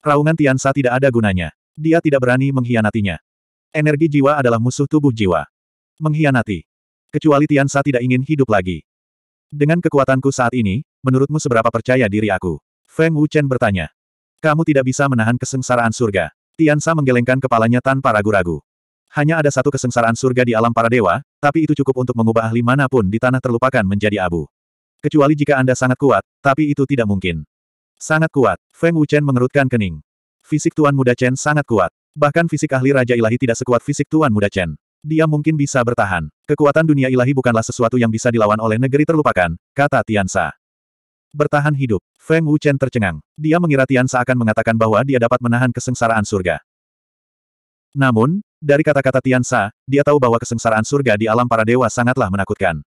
Raungan Tiansa tidak ada gunanya. Dia tidak berani mengkhianatinya. Energi jiwa adalah musuh tubuh jiwa. Mengkhianati. Kecuali Tiansa tidak ingin hidup lagi. Dengan kekuatanku saat ini, menurutmu seberapa percaya diri aku? Feng Wuchen bertanya. Kamu tidak bisa menahan kesengsaraan surga. Tiansa menggelengkan kepalanya tanpa ragu-ragu. Hanya ada satu kesengsaraan surga di alam para dewa, tapi itu cukup untuk mengubah ahli manapun di tanah terlupakan menjadi abu. Kecuali jika Anda sangat kuat, tapi itu tidak mungkin. Sangat kuat. Feng Wuchen mengerutkan kening. Fisik Tuan Muda Chen sangat kuat. Bahkan fisik ahli Raja Ilahi tidak sekuat fisik Tuan Muda Chen. Dia mungkin bisa bertahan. Kekuatan dunia ilahi bukanlah sesuatu yang bisa dilawan oleh negeri terlupakan, kata Tian Tiansa. Bertahan hidup. Feng Wuchen tercengang. Dia mengira Tian Tiansa akan mengatakan bahwa dia dapat menahan kesengsaraan surga. Namun, dari kata-kata Tian Tiansa, dia tahu bahwa kesengsaraan surga di alam para dewa sangatlah menakutkan.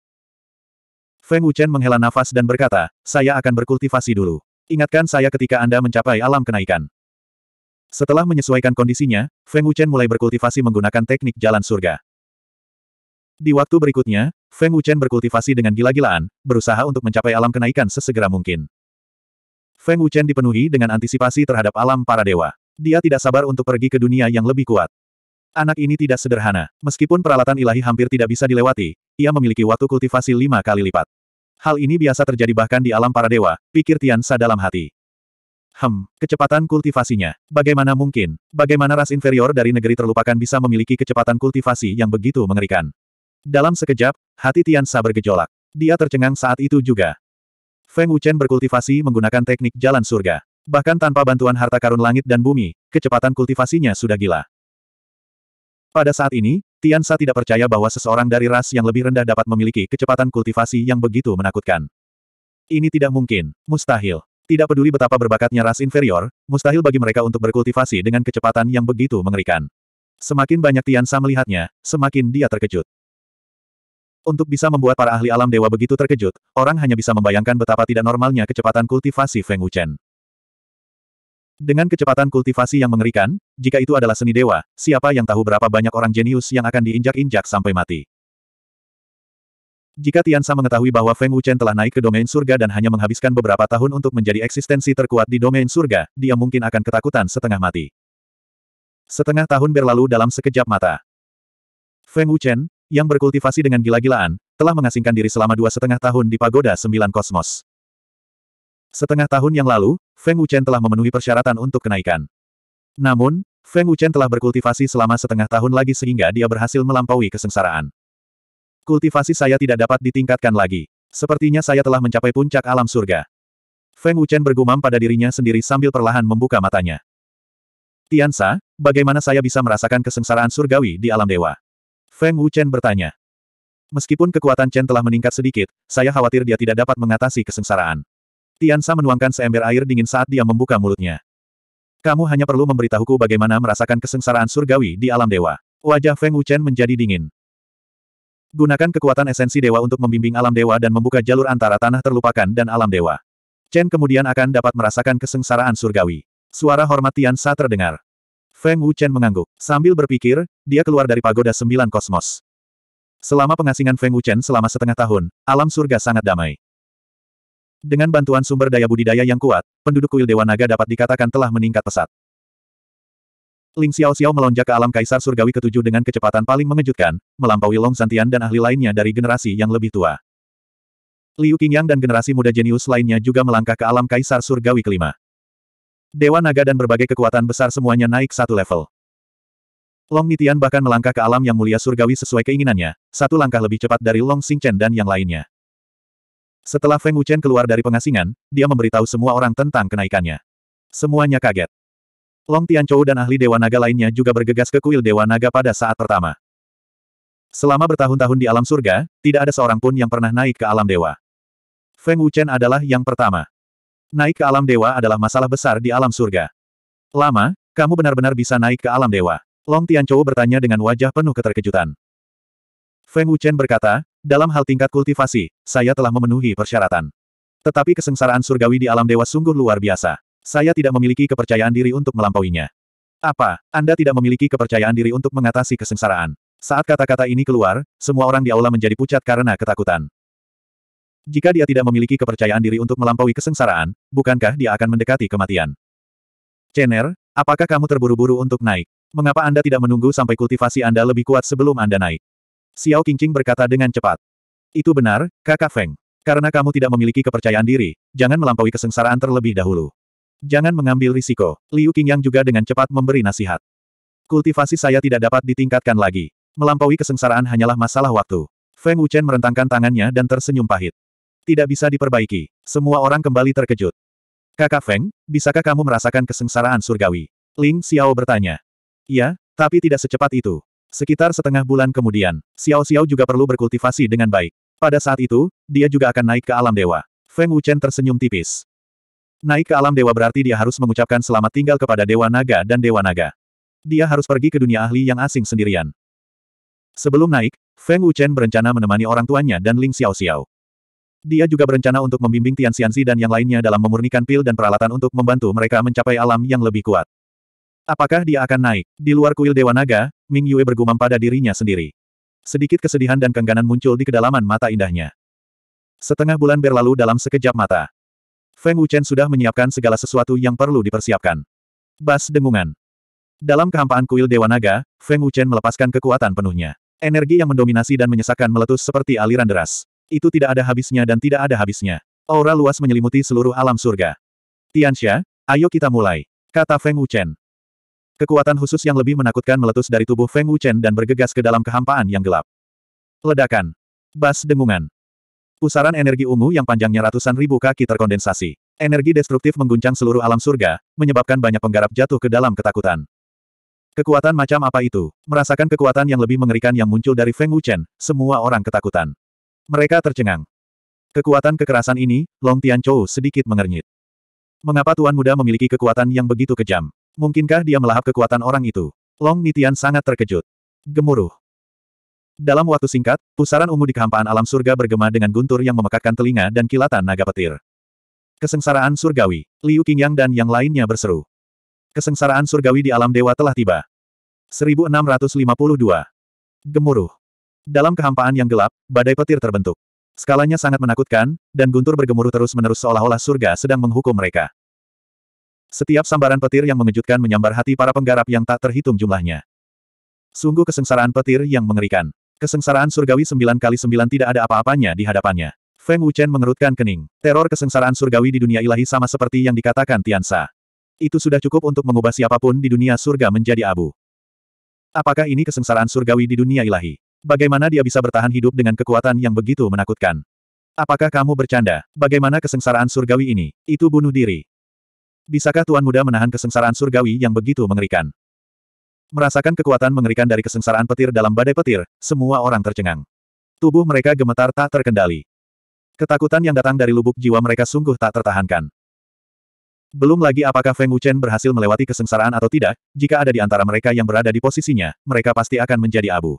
Feng Wuchen menghela nafas dan berkata, saya akan berkultivasi dulu. Ingatkan saya ketika Anda mencapai alam kenaikan. Setelah menyesuaikan kondisinya, Feng Wuchen mulai berkultivasi menggunakan teknik jalan surga. Di waktu berikutnya, Feng Wuchen berkultivasi dengan gila-gilaan, berusaha untuk mencapai alam kenaikan sesegera mungkin. Feng Wuchen dipenuhi dengan antisipasi terhadap alam para dewa. Dia tidak sabar untuk pergi ke dunia yang lebih kuat. Anak ini tidak sederhana. Meskipun peralatan ilahi hampir tidak bisa dilewati, ia memiliki waktu kultivasi lima kali lipat. Hal ini biasa terjadi bahkan di alam para dewa, pikir Tian Sa dalam hati. Hem, kecepatan kultivasinya. Bagaimana mungkin? Bagaimana ras inferior dari negeri terlupakan bisa memiliki kecepatan kultivasi yang begitu mengerikan? Dalam sekejap, hati Tian Sa bergejolak. Dia tercengang saat itu juga. Feng Wuchen berkultivasi menggunakan teknik jalan surga. Bahkan tanpa bantuan harta karun langit dan bumi, kecepatan kultivasinya sudah gila. Pada saat ini, Tiansa tidak percaya bahwa seseorang dari ras yang lebih rendah dapat memiliki kecepatan kultivasi yang begitu menakutkan. Ini tidak mungkin, mustahil. Tidak peduli betapa berbakatnya ras inferior, mustahil bagi mereka untuk berkultivasi dengan kecepatan yang begitu mengerikan. Semakin banyak Tiansa melihatnya, semakin dia terkejut. Untuk bisa membuat para ahli alam dewa begitu terkejut, orang hanya bisa membayangkan betapa tidak normalnya kecepatan kultivasi Feng Wuchen. Dengan kecepatan kultivasi yang mengerikan, jika itu adalah seni dewa, siapa yang tahu berapa banyak orang jenius yang akan diinjak-injak sampai mati. Jika Tiansa mengetahui bahwa Feng Wuchen telah naik ke domain surga dan hanya menghabiskan beberapa tahun untuk menjadi eksistensi terkuat di domain surga, dia mungkin akan ketakutan setengah mati. Setengah tahun berlalu dalam sekejap mata. Feng Wuchen, yang berkultivasi dengan gila-gilaan, telah mengasingkan diri selama dua setengah tahun di pagoda sembilan kosmos. Setengah tahun yang lalu, Feng Wuchen telah memenuhi persyaratan untuk kenaikan. Namun, Feng Wuchen telah berkultivasi selama setengah tahun lagi sehingga dia berhasil melampaui kesengsaraan. Kultivasi saya tidak dapat ditingkatkan lagi. Sepertinya saya telah mencapai puncak alam surga. Feng Wuchen bergumam pada dirinya sendiri sambil perlahan membuka matanya. Tiansa, bagaimana saya bisa merasakan kesengsaraan surgawi di alam dewa? Feng Wuchen bertanya. Meskipun kekuatan Chen telah meningkat sedikit, saya khawatir dia tidak dapat mengatasi kesengsaraan. Tiansa menuangkan seember air dingin saat dia membuka mulutnya. Kamu hanya perlu memberitahuku bagaimana merasakan kesengsaraan surgawi di alam dewa. Wajah Feng Wuchen menjadi dingin. Gunakan kekuatan esensi dewa untuk membimbing alam dewa dan membuka jalur antara tanah terlupakan dan alam dewa. Chen kemudian akan dapat merasakan kesengsaraan surgawi. Suara hormat Sa terdengar. Feng Wuchen mengangguk. Sambil berpikir, dia keluar dari pagoda sembilan kosmos. Selama pengasingan Feng Wuchen selama setengah tahun, alam surga sangat damai. Dengan bantuan sumber daya budidaya yang kuat, penduduk kuil Dewa Naga dapat dikatakan telah meningkat pesat. Ling Xiao Xiao melonjak ke alam kaisar surgawi ketujuh dengan kecepatan paling mengejutkan, melampaui Long Santian dan ahli lainnya dari generasi yang lebih tua. Liu Qingyang dan generasi muda jenius lainnya juga melangkah ke alam kaisar surgawi kelima. Dewa Naga dan berbagai kekuatan besar semuanya naik satu level. Long Nitian bahkan melangkah ke alam yang mulia surgawi sesuai keinginannya, satu langkah lebih cepat dari Long Xingchen dan yang lainnya. Setelah Feng Wuchen keluar dari pengasingan, dia memberitahu semua orang tentang kenaikannya. Semuanya kaget. Long Tianchou dan ahli Dewa Naga lainnya juga bergegas ke kuil Dewa Naga pada saat pertama. Selama bertahun-tahun di alam surga, tidak ada seorang pun yang pernah naik ke alam dewa. Feng Wuchen adalah yang pertama. Naik ke alam dewa adalah masalah besar di alam surga. Lama, kamu benar-benar bisa naik ke alam dewa. Long Tianchou bertanya dengan wajah penuh keterkejutan. Feng Wuchen berkata, dalam hal tingkat kultivasi, saya telah memenuhi persyaratan. Tetapi kesengsaraan surgawi di alam dewa sungguh luar biasa. Saya tidak memiliki kepercayaan diri untuk melampauinya. Apa, Anda tidak memiliki kepercayaan diri untuk mengatasi kesengsaraan? Saat kata-kata ini keluar, semua orang di aula menjadi pucat karena ketakutan. Jika dia tidak memiliki kepercayaan diri untuk melampaui kesengsaraan, bukankah dia akan mendekati kematian? Cener, apakah kamu terburu-buru untuk naik? Mengapa Anda tidak menunggu sampai kultivasi Anda lebih kuat sebelum Anda naik? Xiao Qingqing berkata dengan cepat. Itu benar, kakak Feng. Karena kamu tidak memiliki kepercayaan diri, jangan melampaui kesengsaraan terlebih dahulu. Jangan mengambil risiko. Liu Qingyang juga dengan cepat memberi nasihat. Kultivasi saya tidak dapat ditingkatkan lagi. Melampaui kesengsaraan hanyalah masalah waktu. Feng Wuchen merentangkan tangannya dan tersenyum pahit. Tidak bisa diperbaiki. Semua orang kembali terkejut. Kakak Feng, bisakah kamu merasakan kesengsaraan surgawi? Ling Xiao bertanya. Ya, tapi tidak secepat itu. Sekitar setengah bulan kemudian, Xiao Xiao juga perlu berkultivasi dengan baik. Pada saat itu, dia juga akan naik ke alam dewa. Feng Wuchen tersenyum tipis. Naik ke alam dewa berarti dia harus mengucapkan selamat tinggal kepada Dewa Naga dan Dewa Naga. Dia harus pergi ke dunia ahli yang asing sendirian. Sebelum naik, Feng Wuchen berencana menemani orang tuanya dan Ling Xiao Xiao. Dia juga berencana untuk membimbing Tian Xianzi dan yang lainnya dalam memurnikan pil dan peralatan untuk membantu mereka mencapai alam yang lebih kuat. Apakah dia akan naik? Di luar kuil Dewa Naga, Ming Yue bergumam pada dirinya sendiri. Sedikit kesedihan dan kengganan muncul di kedalaman mata indahnya. Setengah bulan berlalu dalam sekejap mata. Feng Wuchen sudah menyiapkan segala sesuatu yang perlu dipersiapkan. Bas dengungan. Dalam kehampaan kuil Dewa Naga, Feng Wuchen melepaskan kekuatan penuhnya. Energi yang mendominasi dan menyesakkan meletus seperti aliran deras. Itu tidak ada habisnya dan tidak ada habisnya. Aura luas menyelimuti seluruh alam surga. Tianxia, ayo kita mulai. Kata Feng Wuchen. Kekuatan khusus yang lebih menakutkan meletus dari tubuh Feng Wuchen dan bergegas ke dalam kehampaan yang gelap. Ledakan. Bas dengungan. Pusaran energi ungu yang panjangnya ratusan ribu kaki terkondensasi. Energi destruktif mengguncang seluruh alam surga, menyebabkan banyak penggarap jatuh ke dalam ketakutan. Kekuatan macam apa itu? Merasakan kekuatan yang lebih mengerikan yang muncul dari Feng Wuchen, semua orang ketakutan. Mereka tercengang. Kekuatan kekerasan ini, Long Tianchou sedikit mengernyit. Mengapa Tuan Muda memiliki kekuatan yang begitu kejam? Mungkinkah dia melahap kekuatan orang itu? Long Nitian sangat terkejut. Gemuruh. Dalam waktu singkat, pusaran ungu di kehampaan alam surga bergema dengan guntur yang memekakkan telinga dan kilatan naga petir. Kesengsaraan surgawi, Liu Qingyang dan yang lainnya berseru. Kesengsaraan surgawi di alam dewa telah tiba. 1652. Gemuruh. Dalam kehampaan yang gelap, badai petir terbentuk. Skalanya sangat menakutkan, dan guntur bergemuruh terus-menerus seolah-olah surga sedang menghukum mereka. Setiap sambaran petir yang mengejutkan menyambar hati para penggarap yang tak terhitung jumlahnya. Sungguh kesengsaraan petir yang mengerikan. Kesengsaraan surgawi sembilan kali sembilan tidak ada apa-apanya di hadapannya. Feng Wuchen mengerutkan kening. Teror kesengsaraan surgawi di dunia ilahi sama seperti yang dikatakan Tian Sa. Itu sudah cukup untuk mengubah siapapun di dunia surga menjadi abu. Apakah ini kesengsaraan surgawi di dunia ilahi? Bagaimana dia bisa bertahan hidup dengan kekuatan yang begitu menakutkan? Apakah kamu bercanda? Bagaimana kesengsaraan surgawi ini? Itu bunuh diri. Bisakah Tuan Muda menahan kesengsaraan surgawi yang begitu mengerikan? Merasakan kekuatan mengerikan dari kesengsaraan petir dalam badai petir, semua orang tercengang. Tubuh mereka gemetar tak terkendali. Ketakutan yang datang dari lubuk jiwa mereka sungguh tak tertahankan. Belum lagi apakah Feng Wuchen berhasil melewati kesengsaraan atau tidak, jika ada di antara mereka yang berada di posisinya, mereka pasti akan menjadi abu.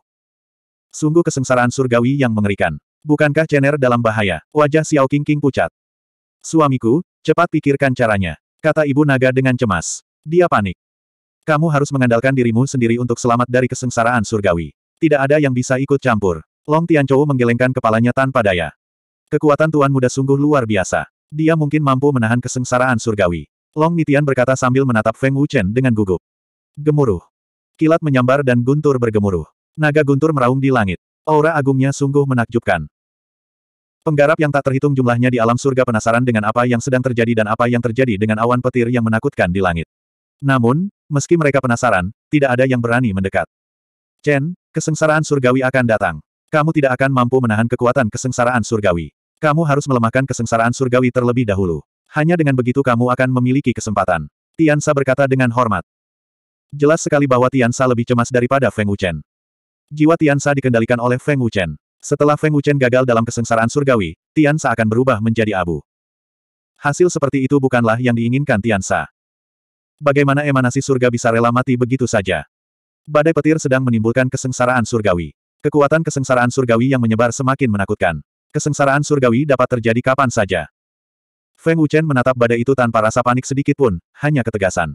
Sungguh kesengsaraan surgawi yang mengerikan. Bukankah Chen'er dalam bahaya? Wajah Xiao King King pucat. Suamiku, cepat pikirkan caranya. Kata ibu naga dengan cemas. Dia panik. Kamu harus mengandalkan dirimu sendiri untuk selamat dari kesengsaraan surgawi. Tidak ada yang bisa ikut campur. Long Tianchou menggelengkan kepalanya tanpa daya. Kekuatan Tuan Muda sungguh luar biasa. Dia mungkin mampu menahan kesengsaraan surgawi. Long Nitian berkata sambil menatap Feng Wuchen dengan gugup. Gemuruh. Kilat menyambar dan guntur bergemuruh. Naga guntur meraung di langit. Aura agungnya sungguh menakjubkan. Penggarap yang tak terhitung jumlahnya di alam surga penasaran dengan apa yang sedang terjadi dan apa yang terjadi dengan awan petir yang menakutkan di langit. Namun, meski mereka penasaran, tidak ada yang berani mendekat. Chen, kesengsaraan surgawi akan datang. Kamu tidak akan mampu menahan kekuatan kesengsaraan surgawi. Kamu harus melemahkan kesengsaraan surgawi terlebih dahulu. Hanya dengan begitu kamu akan memiliki kesempatan. Tian Sa berkata dengan hormat. Jelas sekali bahwa Tian Sa lebih cemas daripada Feng Wuchen. Jiwa Tiansa dikendalikan oleh Feng Wuchen. Setelah Feng Wuchen gagal dalam kesengsaraan surgawi, Tiansa akan berubah menjadi abu. Hasil seperti itu bukanlah yang diinginkan Tiansa. Bagaimana emanasi surga bisa rela mati begitu saja? Badai petir sedang menimbulkan kesengsaraan surgawi. Kekuatan kesengsaraan surgawi yang menyebar semakin menakutkan. Kesengsaraan surgawi dapat terjadi kapan saja. Feng Wuchen menatap badai itu tanpa rasa panik sedikit pun, hanya ketegasan.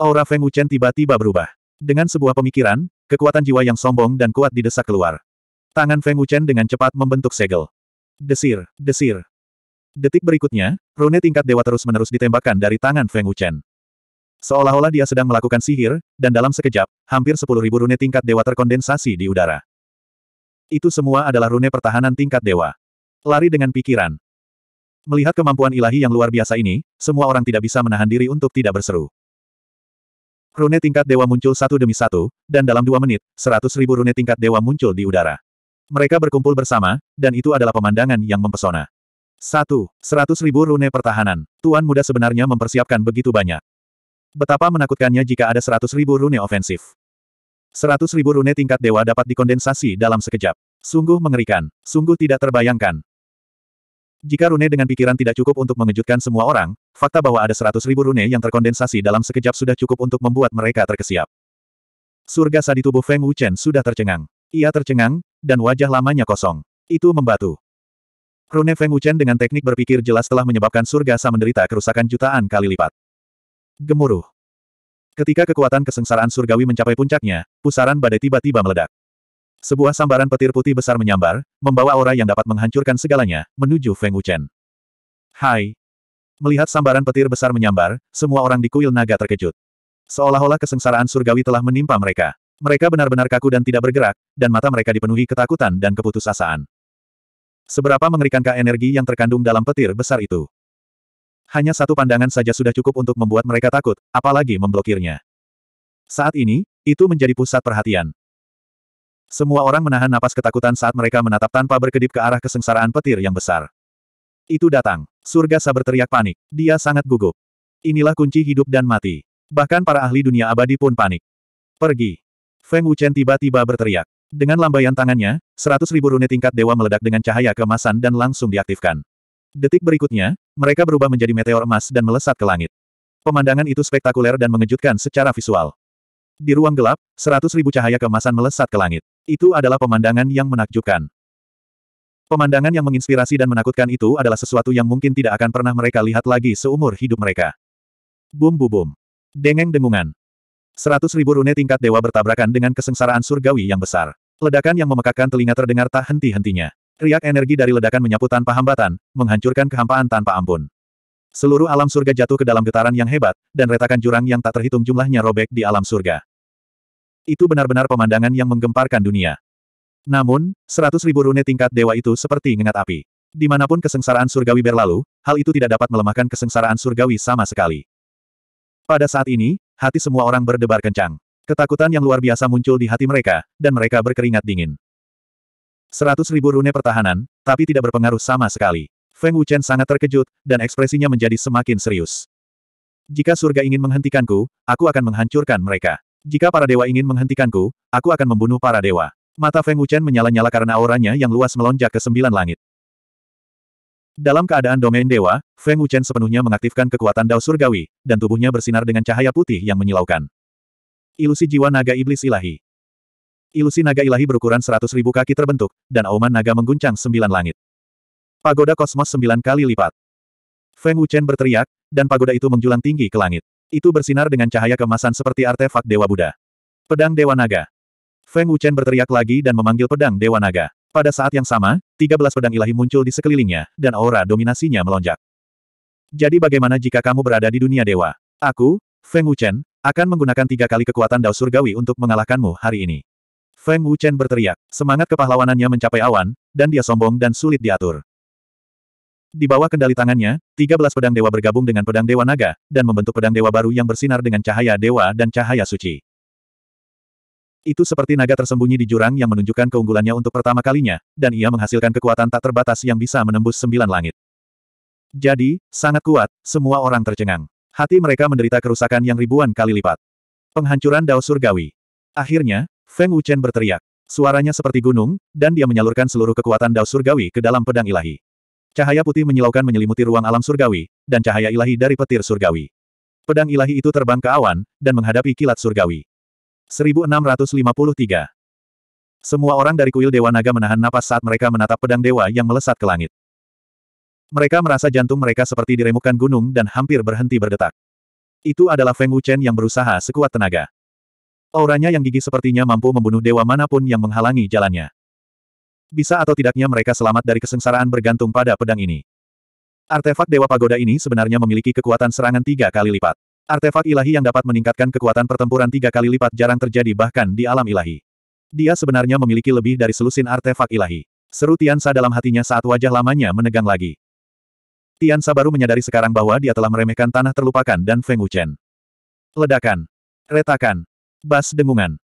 Aura Feng Wuchen tiba-tiba berubah. Dengan sebuah pemikiran, kekuatan jiwa yang sombong dan kuat didesak keluar. Tangan Feng Wuchen dengan cepat membentuk segel. Desir, desir. Detik berikutnya, rune tingkat dewa terus-menerus ditembakkan dari tangan Feng Wuchen. Seolah-olah dia sedang melakukan sihir, dan dalam sekejap, hampir sepuluh ribu rune tingkat dewa terkondensasi di udara. Itu semua adalah rune pertahanan tingkat dewa. Lari dengan pikiran. Melihat kemampuan ilahi yang luar biasa ini, semua orang tidak bisa menahan diri untuk tidak berseru. Rune tingkat dewa muncul satu demi satu, dan dalam dua menit, seratus ribu rune tingkat dewa muncul di udara. Mereka berkumpul bersama, dan itu adalah pemandangan yang mempesona. Satu, seratus ribu rune pertahanan. Tuan muda sebenarnya mempersiapkan begitu banyak. Betapa menakutkannya jika ada seratus ribu rune ofensif. Seratus ribu rune tingkat dewa dapat dikondensasi dalam sekejap. Sungguh mengerikan, sungguh tidak terbayangkan. Jika rune dengan pikiran tidak cukup untuk mengejutkan semua orang, Fakta bahwa ada seratus ribu rune yang terkondensasi dalam sekejap sudah cukup untuk membuat mereka terkesiap. Surga di tubuh Feng Wuchen sudah tercengang. Ia tercengang, dan wajah lamanya kosong. Itu membatu. Rune Feng Wuchen dengan teknik berpikir jelas telah menyebabkan surga Sa menderita kerusakan jutaan kali lipat. Gemuruh. Ketika kekuatan kesengsaraan surgawi mencapai puncaknya, pusaran badai tiba-tiba meledak. Sebuah sambaran petir putih besar menyambar, membawa aura yang dapat menghancurkan segalanya, menuju Feng Wuchen. Hai, Melihat sambaran petir besar menyambar, semua orang di kuil naga terkejut. Seolah-olah kesengsaraan surgawi telah menimpa mereka. Mereka benar-benar kaku dan tidak bergerak, dan mata mereka dipenuhi ketakutan dan keputusasaan. Seberapa mengerikankah energi yang terkandung dalam petir besar itu? Hanya satu pandangan saja sudah cukup untuk membuat mereka takut, apalagi memblokirnya. Saat ini, itu menjadi pusat perhatian. Semua orang menahan napas ketakutan saat mereka menatap tanpa berkedip ke arah kesengsaraan petir yang besar. Itu datang. Surga Saber teriak panik. Dia sangat gugup. Inilah kunci hidup dan mati. Bahkan para ahli dunia abadi pun panik. Pergi. Feng Wuchen tiba-tiba berteriak. Dengan lambaian tangannya, seratus ribu rune tingkat dewa meledak dengan cahaya kemasan dan langsung diaktifkan. Detik berikutnya, mereka berubah menjadi meteor emas dan melesat ke langit. Pemandangan itu spektakuler dan mengejutkan secara visual. Di ruang gelap, seratus ribu cahaya kemasan melesat ke langit. Itu adalah pemandangan yang menakjubkan. Pemandangan yang menginspirasi dan menakutkan itu adalah sesuatu yang mungkin tidak akan pernah mereka lihat lagi seumur hidup mereka. Bum bu bum. Dengeng dengungan. Seratus ribu rune tingkat dewa bertabrakan dengan kesengsaraan surgawi yang besar. Ledakan yang memekakkan telinga terdengar tak henti-hentinya. Riak energi dari ledakan menyapu tanpa hambatan, menghancurkan kehampaan tanpa ampun. Seluruh alam surga jatuh ke dalam getaran yang hebat, dan retakan jurang yang tak terhitung jumlahnya robek di alam surga. Itu benar-benar pemandangan yang menggemparkan dunia. Namun, seratus ribu rune tingkat dewa itu seperti ngengat api. Dimanapun kesengsaraan surgawi berlalu, hal itu tidak dapat melemahkan kesengsaraan surgawi sama sekali. Pada saat ini, hati semua orang berdebar kencang. Ketakutan yang luar biasa muncul di hati mereka, dan mereka berkeringat dingin. Seratus ribu rune pertahanan, tapi tidak berpengaruh sama sekali. Feng Wuchen sangat terkejut, dan ekspresinya menjadi semakin serius. Jika surga ingin menghentikanku, aku akan menghancurkan mereka. Jika para dewa ingin menghentikanku, aku akan membunuh para dewa. Mata Feng Wuchen menyala-nyala karena auranya yang luas melonjak ke sembilan langit. Dalam keadaan domain dewa, Feng Wuchen sepenuhnya mengaktifkan kekuatan dao surgawi, dan tubuhnya bersinar dengan cahaya putih yang menyilaukan. Ilusi jiwa naga iblis ilahi. Ilusi naga ilahi berukuran seratus ribu kaki terbentuk, dan auman naga mengguncang sembilan langit. Pagoda kosmos sembilan kali lipat. Feng Wuchen berteriak, dan pagoda itu menjulang tinggi ke langit. Itu bersinar dengan cahaya kemasan seperti artefak Dewa Buddha. Pedang Dewa Naga. Feng Wuchen berteriak lagi dan memanggil pedang Dewa Naga. Pada saat yang sama, 13 pedang ilahi muncul di sekelilingnya, dan aura dominasinya melonjak. Jadi bagaimana jika kamu berada di dunia dewa? Aku, Feng Wuchen, akan menggunakan tiga kali kekuatan Dao Surgawi untuk mengalahkanmu hari ini. Feng Wuchen berteriak, semangat kepahlawanannya mencapai awan, dan dia sombong dan sulit diatur. Di bawah kendali tangannya, 13 pedang dewa bergabung dengan pedang dewa naga, dan membentuk pedang dewa baru yang bersinar dengan cahaya dewa dan cahaya suci. Itu seperti naga tersembunyi di jurang yang menunjukkan keunggulannya untuk pertama kalinya, dan ia menghasilkan kekuatan tak terbatas yang bisa menembus sembilan langit. Jadi, sangat kuat, semua orang tercengang. Hati mereka menderita kerusakan yang ribuan kali lipat. Penghancuran Dao Surgawi. Akhirnya, Feng Wuchen berteriak. Suaranya seperti gunung, dan dia menyalurkan seluruh kekuatan Dao Surgawi ke dalam pedang ilahi. Cahaya putih menyilaukan menyelimuti ruang alam surgawi, dan cahaya ilahi dari petir surgawi. Pedang ilahi itu terbang ke awan, dan menghadapi kilat surgawi. 1653. Semua orang dari kuil Dewa Naga menahan napas saat mereka menatap pedang dewa yang melesat ke langit. Mereka merasa jantung mereka seperti diremukkan gunung dan hampir berhenti berdetak. Itu adalah Feng Wuchen yang berusaha sekuat tenaga. Auranya yang gigi sepertinya mampu membunuh dewa manapun yang menghalangi jalannya. Bisa atau tidaknya mereka selamat dari kesengsaraan bergantung pada pedang ini. Artefak Dewa Pagoda ini sebenarnya memiliki kekuatan serangan tiga kali lipat. Artefak ilahi yang dapat meningkatkan kekuatan pertempuran tiga kali lipat jarang terjadi bahkan di alam ilahi. Dia sebenarnya memiliki lebih dari selusin artefak ilahi. Seru Tiansa dalam hatinya saat wajah lamanya menegang lagi. Tiansa baru menyadari sekarang bahwa dia telah meremehkan tanah terlupakan dan Feng Wuchen. Ledakan. Retakan. Bas dengungan.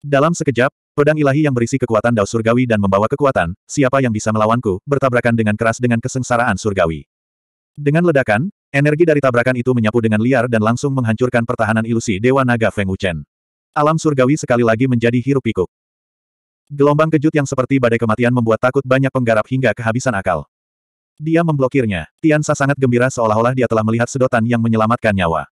Dalam sekejap, pedang ilahi yang berisi kekuatan dao surgawi dan membawa kekuatan, siapa yang bisa melawanku, bertabrakan dengan keras dengan kesengsaraan surgawi. Dengan ledakan, Energi dari tabrakan itu menyapu dengan liar dan langsung menghancurkan pertahanan ilusi Dewa Naga Feng Wuchen. Alam surgawi sekali lagi menjadi hirup pikuk. Gelombang kejut yang seperti badai kematian membuat takut banyak penggarap hingga kehabisan akal. Dia memblokirnya. Tiansa sangat gembira seolah-olah dia telah melihat sedotan yang menyelamatkan nyawa.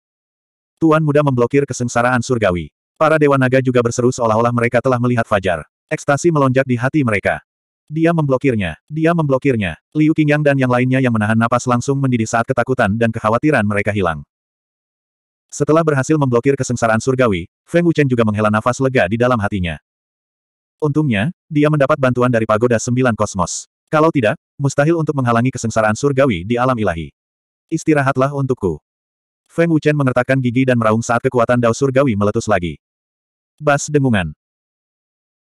Tuan muda memblokir kesengsaraan surgawi. Para dewa naga juga berseru seolah-olah mereka telah melihat fajar. Ekstasi melonjak di hati mereka. Dia memblokirnya. Dia memblokirnya. Liu Qingyang dan yang lainnya yang menahan napas langsung mendidih saat ketakutan dan kekhawatiran mereka hilang. Setelah berhasil memblokir kesengsaraan surgawi, Feng Wuchen juga menghela nafas lega di dalam hatinya. Untungnya, dia mendapat bantuan dari pagoda sembilan kosmos. Kalau tidak, mustahil untuk menghalangi kesengsaraan surgawi di alam ilahi. Istirahatlah untukku. Feng Wuchen mengertakkan gigi dan meraung saat kekuatan dao surgawi meletus lagi. Bas dengungan.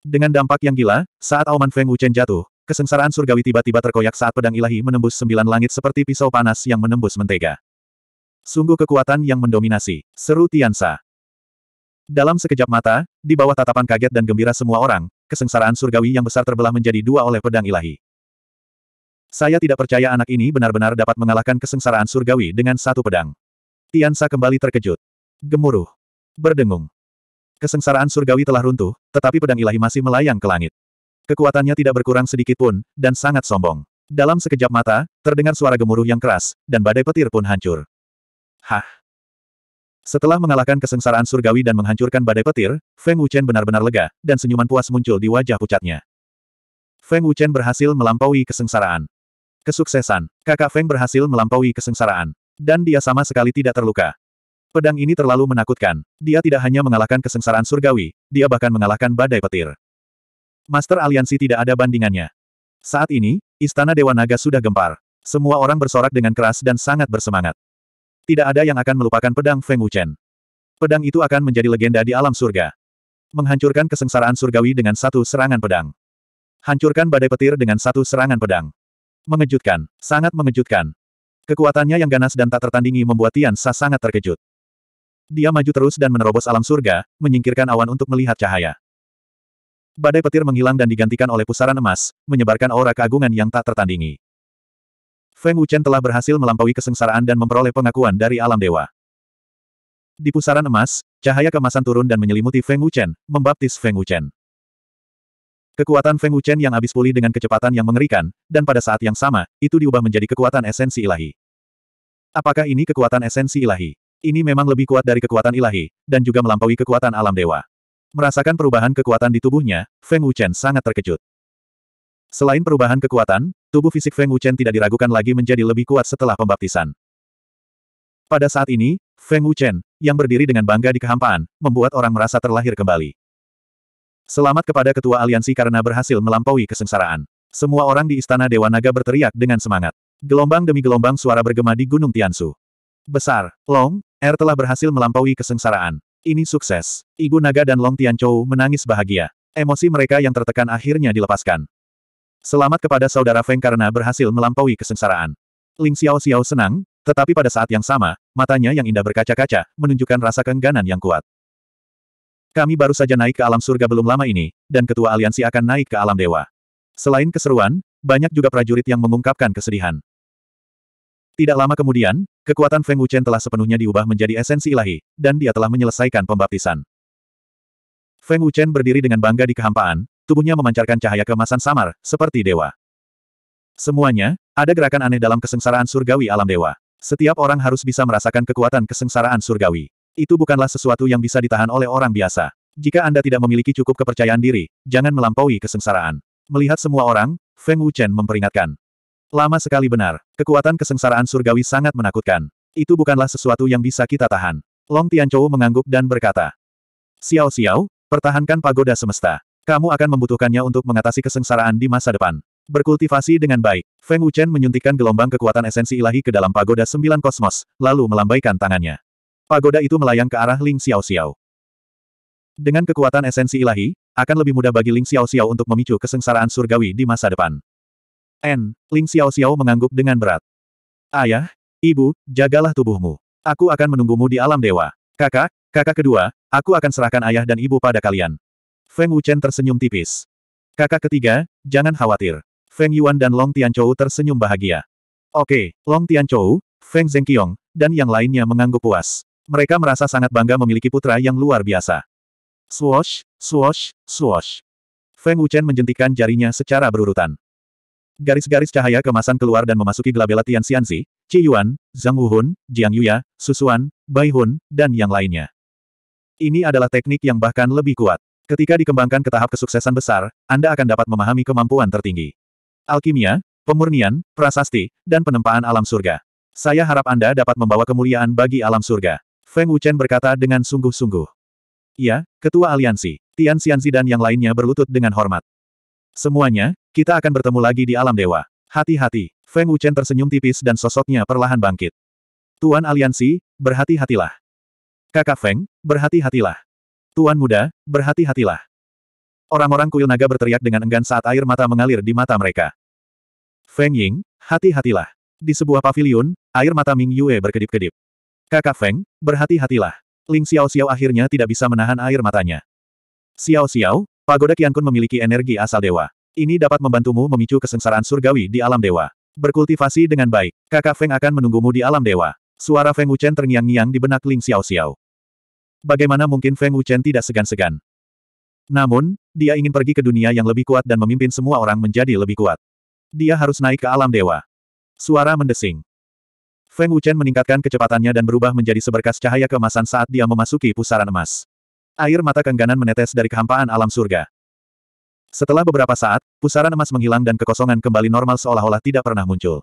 Dengan dampak yang gila, saat auman Feng Wuchen jatuh, kesengsaraan surgawi tiba-tiba terkoyak saat pedang ilahi menembus sembilan langit seperti pisau panas yang menembus mentega. Sungguh kekuatan yang mendominasi, seru Tiansa. Dalam sekejap mata, di bawah tatapan kaget dan gembira semua orang, kesengsaraan surgawi yang besar terbelah menjadi dua oleh pedang ilahi. Saya tidak percaya anak ini benar-benar dapat mengalahkan kesengsaraan surgawi dengan satu pedang. Tiansa kembali terkejut. Gemuruh. Berdengung. Kesengsaraan surgawi telah runtuh, tetapi pedang ilahi masih melayang ke langit. Kekuatannya tidak berkurang sedikit pun, dan sangat sombong. Dalam sekejap mata, terdengar suara gemuruh yang keras, dan badai petir pun hancur. Hah! Setelah mengalahkan kesengsaraan surgawi dan menghancurkan badai petir, Feng Wuchen benar-benar lega, dan senyuman puas muncul di wajah pucatnya. Feng Wuchen berhasil melampaui kesengsaraan. Kesuksesan, kakak Feng berhasil melampaui kesengsaraan. Dan dia sama sekali tidak terluka. Pedang ini terlalu menakutkan. Dia tidak hanya mengalahkan kesengsaraan surgawi, dia bahkan mengalahkan badai petir. Master Aliansi tidak ada bandingannya. Saat ini, Istana Dewa Naga sudah gempar. Semua orang bersorak dengan keras dan sangat bersemangat. Tidak ada yang akan melupakan pedang Feng Wuchen. Pedang itu akan menjadi legenda di alam surga. Menghancurkan kesengsaraan surgawi dengan satu serangan pedang. Hancurkan badai petir dengan satu serangan pedang. Mengejutkan, sangat mengejutkan. Kekuatannya yang ganas dan tak tertandingi membuat Tian Sa sangat terkejut. Dia maju terus dan menerobos alam surga, menyingkirkan awan untuk melihat cahaya. Badai petir menghilang dan digantikan oleh pusaran emas, menyebarkan aura keagungan yang tak tertandingi. Feng Wuchen telah berhasil melampaui kesengsaraan dan memperoleh pengakuan dari alam dewa. Di pusaran emas, cahaya kemasan turun dan menyelimuti Feng Wuchen, membaptis Feng Wuchen. Kekuatan Feng Wuchen yang habis pulih dengan kecepatan yang mengerikan, dan pada saat yang sama, itu diubah menjadi kekuatan esensi ilahi. Apakah ini kekuatan esensi ilahi? Ini memang lebih kuat dari kekuatan ilahi, dan juga melampaui kekuatan alam dewa. Merasakan perubahan kekuatan di tubuhnya, Feng Wuchen sangat terkejut. Selain perubahan kekuatan, tubuh fisik Feng Wuchen tidak diragukan lagi menjadi lebih kuat setelah pembaptisan. Pada saat ini, Feng Wuchen, yang berdiri dengan bangga di kehampaan, membuat orang merasa terlahir kembali. Selamat kepada Ketua Aliansi karena berhasil melampaui kesengsaraan. Semua orang di Istana Dewa Naga berteriak dengan semangat. Gelombang demi gelombang suara bergema di Gunung Tiansu. Besar, Long, Er telah berhasil melampaui kesengsaraan. Ini sukses. Ibu Naga dan Long Tianchou menangis bahagia. Emosi mereka yang tertekan akhirnya dilepaskan. Selamat kepada saudara Feng karena berhasil melampaui kesengsaraan. Ling Xiao Xiao senang, tetapi pada saat yang sama, matanya yang indah berkaca-kaca, menunjukkan rasa kengganan yang kuat. Kami baru saja naik ke alam surga belum lama ini, dan ketua aliansi akan naik ke alam dewa. Selain keseruan, banyak juga prajurit yang mengungkapkan kesedihan. Tidak lama kemudian, kekuatan Feng Wuchen telah sepenuhnya diubah menjadi esensi ilahi, dan dia telah menyelesaikan pembaptisan. Feng Wuchen berdiri dengan bangga di kehampaan, tubuhnya memancarkan cahaya kemasan samar, seperti dewa. Semuanya, ada gerakan aneh dalam kesengsaraan surgawi alam dewa. Setiap orang harus bisa merasakan kekuatan kesengsaraan surgawi. Itu bukanlah sesuatu yang bisa ditahan oleh orang biasa. Jika Anda tidak memiliki cukup kepercayaan diri, jangan melampaui kesengsaraan. Melihat semua orang, Feng Wuchen memperingatkan. Lama sekali benar, kekuatan kesengsaraan surgawi sangat menakutkan. Itu bukanlah sesuatu yang bisa kita tahan. Long Tianchou mengangguk dan berkata, Xiao Xiao, pertahankan pagoda semesta. Kamu akan membutuhkannya untuk mengatasi kesengsaraan di masa depan. Berkultivasi dengan baik, Feng Wuchen menyuntikkan gelombang kekuatan esensi ilahi ke dalam pagoda sembilan kosmos, lalu melambaikan tangannya. Pagoda itu melayang ke arah Ling Xiao Xiao. Dengan kekuatan esensi ilahi, akan lebih mudah bagi Ling Xiao Xiao untuk memicu kesengsaraan surgawi di masa depan. N. Ling Xiao Xiao mengangguk dengan berat. Ayah, ibu, jagalah tubuhmu. Aku akan menunggumu di alam dewa. Kakak, kakak kedua, aku akan serahkan ayah dan ibu pada kalian. Feng Wuchen tersenyum tipis. Kakak ketiga, jangan khawatir. Feng Yuan dan Long Tianchou tersenyum bahagia. Oke, Long Tianchou, Feng Zhengqiong, dan yang lainnya mengangguk puas. Mereka merasa sangat bangga memiliki putra yang luar biasa. Swoosh, swoosh, swoosh. Feng Wuchen menjentikan jarinya secara berurutan. Garis-garis cahaya kemasan keluar dan memasuki gelabela Tian Xianzi, Qi Yuan, Zhang Wuhun, Jiang Yuya, Susuan, Bai Hun, dan yang lainnya. Ini adalah teknik yang bahkan lebih kuat. Ketika dikembangkan ke tahap kesuksesan besar, Anda akan dapat memahami kemampuan tertinggi. Alkimia, pemurnian, prasasti, dan penempaan alam surga. Saya harap Anda dapat membawa kemuliaan bagi alam surga. Feng Wuchen berkata dengan sungguh-sungguh. Ya, Ketua Aliansi, Tian Xianzi dan yang lainnya berlutut dengan hormat. Semuanya, kita akan bertemu lagi di alam dewa. Hati-hati. Feng Wuchen tersenyum tipis dan sosoknya perlahan bangkit. Tuan Aliansi, berhati-hatilah. Kakak Feng, berhati-hatilah. Tuan muda, berhati-hatilah. Orang-orang kuil naga berteriak dengan enggan saat air mata mengalir di mata mereka. Feng Ying, hati-hatilah. Di sebuah pavilion, air mata Ming Yue berkedip-kedip. Kakak Feng, berhati-hatilah. Ling Xiao Xiao akhirnya tidak bisa menahan air matanya. Xiao Xiao, pagoda Qiankun memiliki energi asal dewa. Ini dapat membantumu memicu kesengsaraan surgawi di alam dewa. Berkultivasi dengan baik. Kakak Feng akan menunggumu di alam dewa. Suara Feng Wuchen terngiang-ngiang di benak Ling Xiao-Xiao. Bagaimana mungkin Feng Wuchen tidak segan-segan? Namun, dia ingin pergi ke dunia yang lebih kuat dan memimpin semua orang menjadi lebih kuat. Dia harus naik ke alam dewa. Suara mendesing. Feng Wuchen meningkatkan kecepatannya dan berubah menjadi seberkas cahaya keemasan saat dia memasuki pusaran emas. Air mata kengganan menetes dari kehampaan alam surga. Setelah beberapa saat, pusaran emas menghilang dan kekosongan kembali normal seolah-olah tidak pernah muncul.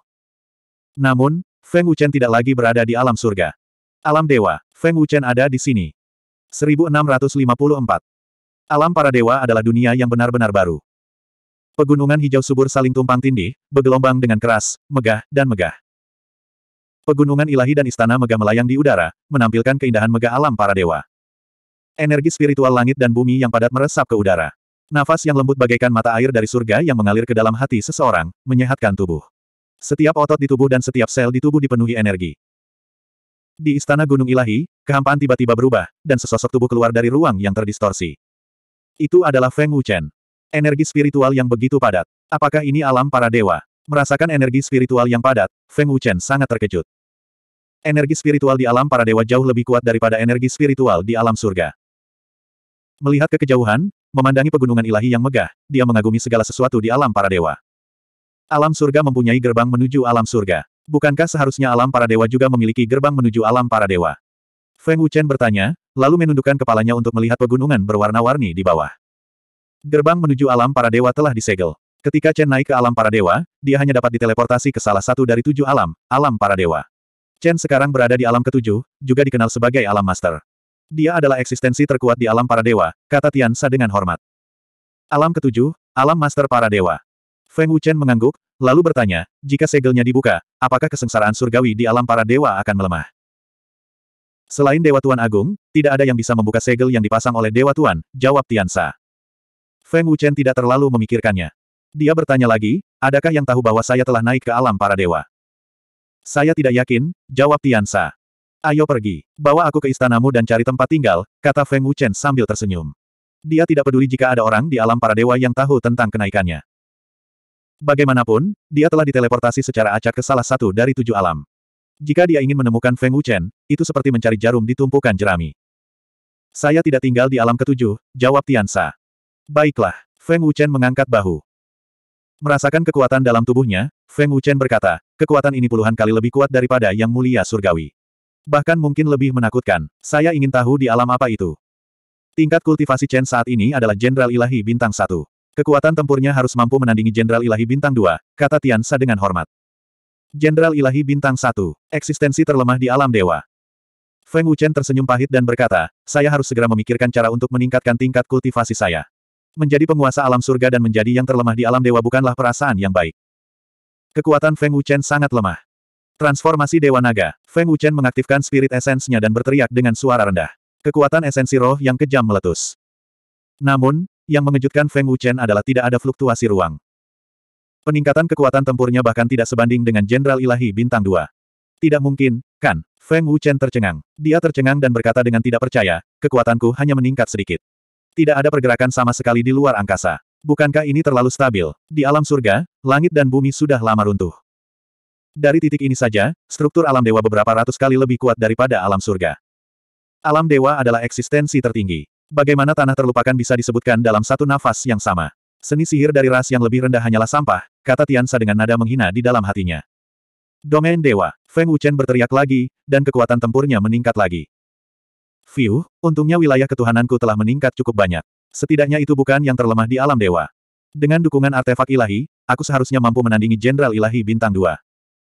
Namun, Feng Wuchen tidak lagi berada di alam surga. Alam dewa, Feng Wuchen ada di sini. 1654. Alam para dewa adalah dunia yang benar-benar baru. Pegunungan hijau subur saling tumpang tindih, bergelombang dengan keras, megah, dan megah. Pegunungan ilahi dan istana megah melayang di udara, menampilkan keindahan megah alam para dewa. Energi spiritual langit dan bumi yang padat meresap ke udara. Nafas yang lembut bagaikan mata air dari surga yang mengalir ke dalam hati seseorang, menyehatkan tubuh. Setiap otot di tubuh dan setiap sel di tubuh dipenuhi energi. Di Istana Gunung Ilahi, kehampaan tiba-tiba berubah, dan sesosok tubuh keluar dari ruang yang terdistorsi. Itu adalah Feng Wuchen. Energi spiritual yang begitu padat. Apakah ini alam para dewa? Merasakan energi spiritual yang padat, Feng Wuchen sangat terkejut. Energi spiritual di alam para dewa jauh lebih kuat daripada energi spiritual di alam surga. Melihat ke kejauhan, Memandangi pegunungan ilahi yang megah, dia mengagumi segala sesuatu di alam para dewa. Alam surga mempunyai gerbang menuju alam surga. Bukankah seharusnya alam para dewa juga memiliki gerbang menuju alam para dewa? Feng Wuchen bertanya, lalu menundukkan kepalanya untuk melihat pegunungan berwarna-warni di bawah. Gerbang menuju alam para dewa telah disegel. Ketika Chen naik ke alam para dewa, dia hanya dapat diteleportasi ke salah satu dari tujuh alam, alam para dewa. Chen sekarang berada di alam ketujuh, juga dikenal sebagai alam master. Dia adalah eksistensi terkuat di alam para dewa, kata Tian Sa dengan hormat. Alam ketujuh, alam master para dewa. Feng Wuchen mengangguk, lalu bertanya, jika segelnya dibuka, apakah kesengsaraan surgawi di alam para dewa akan melemah? Selain Dewa Tuan Agung, tidak ada yang bisa membuka segel yang dipasang oleh Dewa Tuan, jawab Tian Sa. Feng Wuchen tidak terlalu memikirkannya. Dia bertanya lagi, adakah yang tahu bahwa saya telah naik ke alam para dewa? Saya tidak yakin, jawab Tian Sa. Ayo pergi. Bawa aku ke istanamu dan cari tempat tinggal, kata Feng Wuchen sambil tersenyum. Dia tidak peduli jika ada orang di alam para dewa yang tahu tentang kenaikannya. Bagaimanapun, dia telah diteleportasi secara acak ke salah satu dari tujuh alam. Jika dia ingin menemukan Feng Wuchen, itu seperti mencari jarum di tumpukan jerami. Saya tidak tinggal di alam ketujuh, jawab Tiansa. Baiklah, Feng Wuchen mengangkat bahu. Merasakan kekuatan dalam tubuhnya, Feng Wuchen berkata, kekuatan ini puluhan kali lebih kuat daripada yang mulia surgawi. Bahkan mungkin lebih menakutkan, saya ingin tahu di alam apa itu. Tingkat kultivasi Chen saat ini adalah Jenderal Ilahi Bintang 1. Kekuatan tempurnya harus mampu menandingi Jenderal Ilahi Bintang 2, kata Tian Sa dengan hormat. Jenderal Ilahi Bintang 1, eksistensi terlemah di alam dewa. Feng Wuchen tersenyum pahit dan berkata, saya harus segera memikirkan cara untuk meningkatkan tingkat kultivasi saya. Menjadi penguasa alam surga dan menjadi yang terlemah di alam dewa bukanlah perasaan yang baik. Kekuatan Feng Wuchen sangat lemah. Transformasi Dewa Naga, Feng Wuchen mengaktifkan spirit esensinya dan berteriak dengan suara rendah. Kekuatan esensi roh yang kejam meletus. Namun, yang mengejutkan Feng Wuchen adalah tidak ada fluktuasi ruang. Peningkatan kekuatan tempurnya bahkan tidak sebanding dengan Jenderal Ilahi Bintang 2. Tidak mungkin, kan? Feng Wuchen tercengang. Dia tercengang dan berkata dengan tidak percaya, kekuatanku hanya meningkat sedikit. Tidak ada pergerakan sama sekali di luar angkasa. Bukankah ini terlalu stabil? Di alam surga, langit dan bumi sudah lama runtuh. Dari titik ini saja, struktur alam dewa beberapa ratus kali lebih kuat daripada alam surga. Alam dewa adalah eksistensi tertinggi. Bagaimana tanah terlupakan bisa disebutkan dalam satu nafas yang sama? Seni sihir dari ras yang lebih rendah hanyalah sampah, kata Tiansa dengan nada menghina di dalam hatinya. Domain dewa, Feng Wuchen berteriak lagi, dan kekuatan tempurnya meningkat lagi. Fiu, untungnya wilayah ketuhananku telah meningkat cukup banyak. Setidaknya itu bukan yang terlemah di alam dewa. Dengan dukungan artefak ilahi, aku seharusnya mampu menandingi Jenderal Ilahi Bintang 2.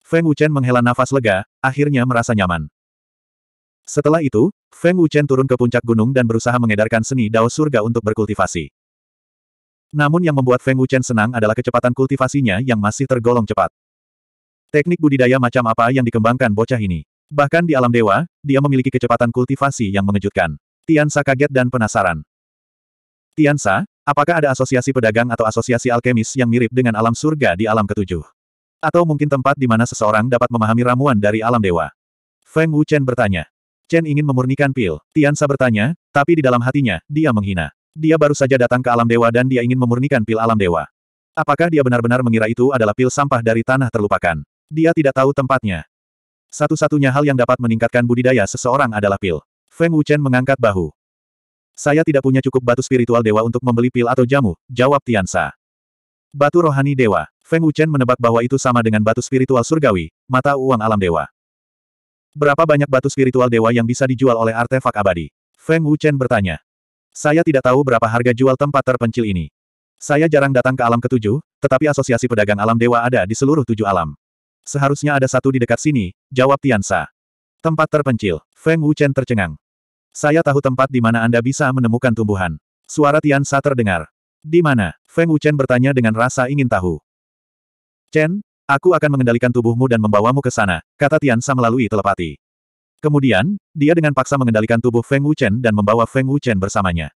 Feng Wuchen menghela nafas lega, akhirnya merasa nyaman. Setelah itu, Feng Wuchen turun ke puncak gunung dan berusaha mengedarkan seni dao surga untuk berkultivasi. Namun yang membuat Feng Wuchen senang adalah kecepatan kultivasinya yang masih tergolong cepat. Teknik budidaya macam apa yang dikembangkan bocah ini? Bahkan di alam dewa, dia memiliki kecepatan kultivasi yang mengejutkan. Tiansa kaget dan penasaran. Tiansa, apakah ada asosiasi pedagang atau asosiasi alkemis yang mirip dengan alam surga di alam ketujuh? Atau mungkin tempat di mana seseorang dapat memahami ramuan dari alam dewa. Feng Wu Chen bertanya. Chen ingin memurnikan pil. Tian Sa bertanya, tapi di dalam hatinya, dia menghina. Dia baru saja datang ke alam dewa dan dia ingin memurnikan pil alam dewa. Apakah dia benar-benar mengira itu adalah pil sampah dari tanah terlupakan? Dia tidak tahu tempatnya. Satu-satunya hal yang dapat meningkatkan budidaya seseorang adalah pil. Feng Wuchen mengangkat bahu. Saya tidak punya cukup batu spiritual dewa untuk membeli pil atau jamu, jawab Tian Sa. Batu rohani dewa. Feng Wuchen menebak bahwa itu sama dengan batu spiritual surgawi, mata uang alam dewa. Berapa banyak batu spiritual dewa yang bisa dijual oleh artefak abadi? Feng Wuchen bertanya. Saya tidak tahu berapa harga jual tempat terpencil ini. Saya jarang datang ke alam ketujuh, tetapi asosiasi pedagang alam dewa ada di seluruh tujuh alam. Seharusnya ada satu di dekat sini, jawab Tiansa. Tempat terpencil, Feng Wuchen tercengang. Saya tahu tempat di mana Anda bisa menemukan tumbuhan. Suara Tiansa terdengar. Di mana? Feng Wuchen bertanya dengan rasa ingin tahu. Chen, aku akan mengendalikan tubuhmu dan membawamu ke sana, kata Tian Sa melalui telepati. Kemudian, dia dengan paksa mengendalikan tubuh Feng Wuchen dan membawa Feng Wuchen bersamanya.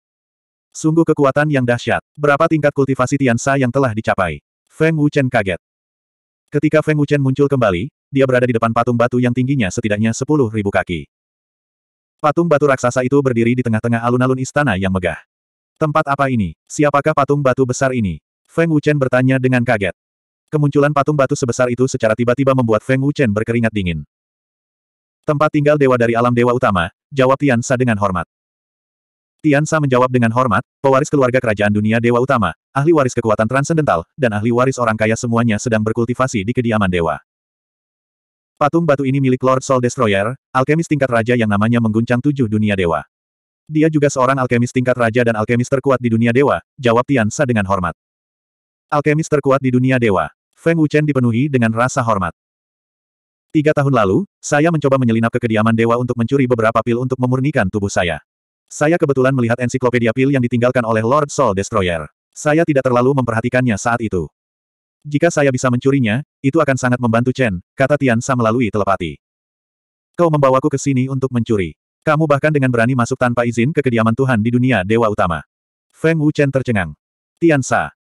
Sungguh kekuatan yang dahsyat. Berapa tingkat kultivasi Tian Sa yang telah dicapai? Feng Wuchen kaget. Ketika Feng Wuchen muncul kembali, dia berada di depan patung batu yang tingginya setidaknya sepuluh ribu kaki. Patung batu raksasa itu berdiri di tengah-tengah alun-alun istana yang megah. Tempat apa ini? Siapakah patung batu besar ini? Feng Wuchen bertanya dengan kaget. Kemunculan patung batu sebesar itu secara tiba-tiba membuat Feng Wuchen berkeringat dingin. Tempat tinggal dewa dari alam dewa utama, jawab Tian Sa dengan hormat. Tian Sa menjawab dengan hormat, pewaris keluarga kerajaan dunia dewa utama, ahli waris kekuatan transendental, dan ahli waris orang kaya semuanya sedang berkultivasi di kediaman dewa. Patung batu ini milik Lord Soul Destroyer, alkemis tingkat raja yang namanya mengguncang tujuh dunia dewa. Dia juga seorang alkemis tingkat raja dan alkemis terkuat di dunia dewa, jawab Tian Sa dengan hormat. Alkemis terkuat di dunia dewa. Feng Wuchen dipenuhi dengan rasa hormat. Tiga tahun lalu, saya mencoba menyelinap ke kediaman dewa untuk mencuri beberapa pil untuk memurnikan tubuh saya. Saya kebetulan melihat ensiklopedia pil yang ditinggalkan oleh Lord Soul Destroyer. Saya tidak terlalu memperhatikannya saat itu. Jika saya bisa mencurinya, itu akan sangat membantu Chen, kata Tian Sa melalui telepati. Kau membawaku ke sini untuk mencuri. Kamu bahkan dengan berani masuk tanpa izin ke kediaman Tuhan di dunia Dewa Utama. Feng Wuchen tercengang. Tian Sa.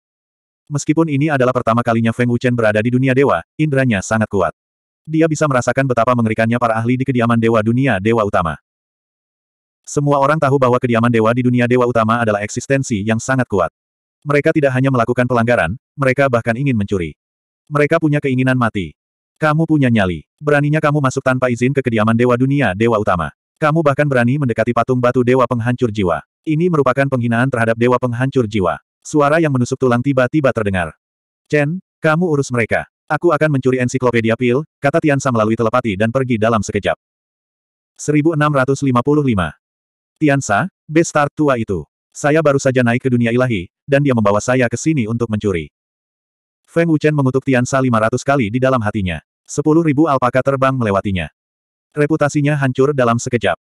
Meskipun ini adalah pertama kalinya Feng Wuchen berada di dunia dewa, inderanya sangat kuat. Dia bisa merasakan betapa mengerikannya para ahli di kediaman dewa dunia dewa utama. Semua orang tahu bahwa kediaman dewa di dunia dewa utama adalah eksistensi yang sangat kuat. Mereka tidak hanya melakukan pelanggaran, mereka bahkan ingin mencuri. Mereka punya keinginan mati. Kamu punya nyali. Beraninya kamu masuk tanpa izin ke kediaman dewa dunia dewa utama. Kamu bahkan berani mendekati patung batu dewa penghancur jiwa. Ini merupakan penghinaan terhadap dewa penghancur jiwa. Suara yang menusuk tulang tiba-tiba terdengar. Chen, kamu urus mereka. Aku akan mencuri ensiklopedia pil, kata Tiansa melalui telepati dan pergi dalam sekejap. 1655. Tiansa, bestar tua itu. Saya baru saja naik ke dunia ilahi, dan dia membawa saya ke sini untuk mencuri. Feng Wuchen mengutuk Tiansa 500 kali di dalam hatinya. 10.000 alpaka terbang melewatinya. Reputasinya hancur dalam sekejap.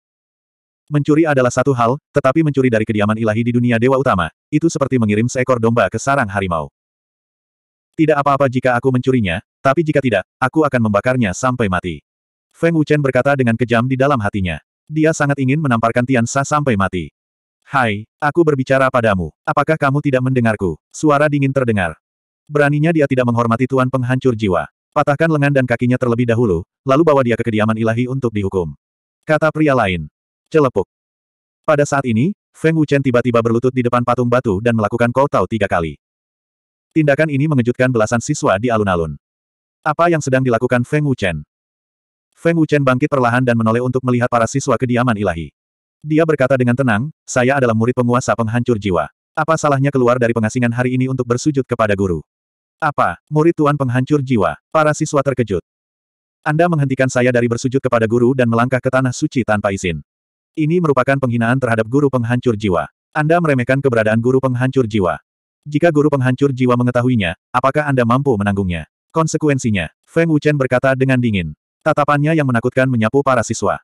Mencuri adalah satu hal, tetapi mencuri dari kediaman ilahi di dunia dewa utama, itu seperti mengirim seekor domba ke sarang harimau. Tidak apa-apa jika aku mencurinya, tapi jika tidak, aku akan membakarnya sampai mati. Feng Wuchen berkata dengan kejam di dalam hatinya. Dia sangat ingin menamparkan Tian Sa sampai mati. Hai, aku berbicara padamu. Apakah kamu tidak mendengarku? Suara dingin terdengar. Beraninya dia tidak menghormati Tuan penghancur jiwa. Patahkan lengan dan kakinya terlebih dahulu, lalu bawa dia ke kediaman ilahi untuk dihukum. Kata pria lain. Celepuk. Pada saat ini, Feng Wuchen tiba-tiba berlutut di depan patung batu dan melakukan koutau tiga kali. Tindakan ini mengejutkan belasan siswa di alun-alun. Apa yang sedang dilakukan Feng Wuchen? Feng Wuchen bangkit perlahan dan menoleh untuk melihat para siswa kediaman ilahi. Dia berkata dengan tenang, saya adalah murid penguasa penghancur jiwa. Apa salahnya keluar dari pengasingan hari ini untuk bersujud kepada guru? Apa, murid tuan penghancur jiwa? Para siswa terkejut. Anda menghentikan saya dari bersujud kepada guru dan melangkah ke tanah suci tanpa izin. Ini merupakan penghinaan terhadap guru penghancur jiwa. Anda meremehkan keberadaan guru penghancur jiwa. Jika guru penghancur jiwa mengetahuinya, apakah Anda mampu menanggungnya? Konsekuensinya, Feng Wuchen berkata dengan dingin. Tatapannya yang menakutkan menyapu para siswa.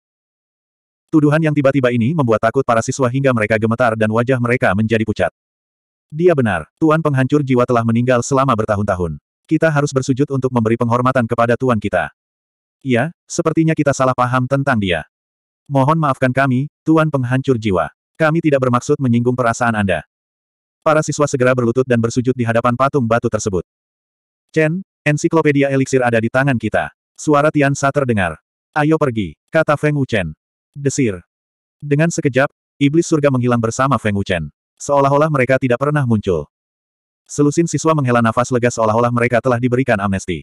Tuduhan yang tiba-tiba ini membuat takut para siswa hingga mereka gemetar dan wajah mereka menjadi pucat. Dia benar, Tuan penghancur jiwa telah meninggal selama bertahun-tahun. Kita harus bersujud untuk memberi penghormatan kepada Tuan kita. Iya, sepertinya kita salah paham tentang dia. Mohon maafkan kami, Tuan Penghancur Jiwa. Kami tidak bermaksud menyinggung perasaan Anda. Para siswa segera berlutut dan bersujud di hadapan patung batu tersebut. Chen, ensiklopedia eliksir ada di tangan kita. Suara Tian Sa terdengar. Ayo pergi, kata Feng Wuchen. Desir. Dengan sekejap, iblis surga menghilang bersama Feng Wuchen. Seolah-olah mereka tidak pernah muncul. Selusin siswa menghela nafas lega seolah-olah mereka telah diberikan amnesti.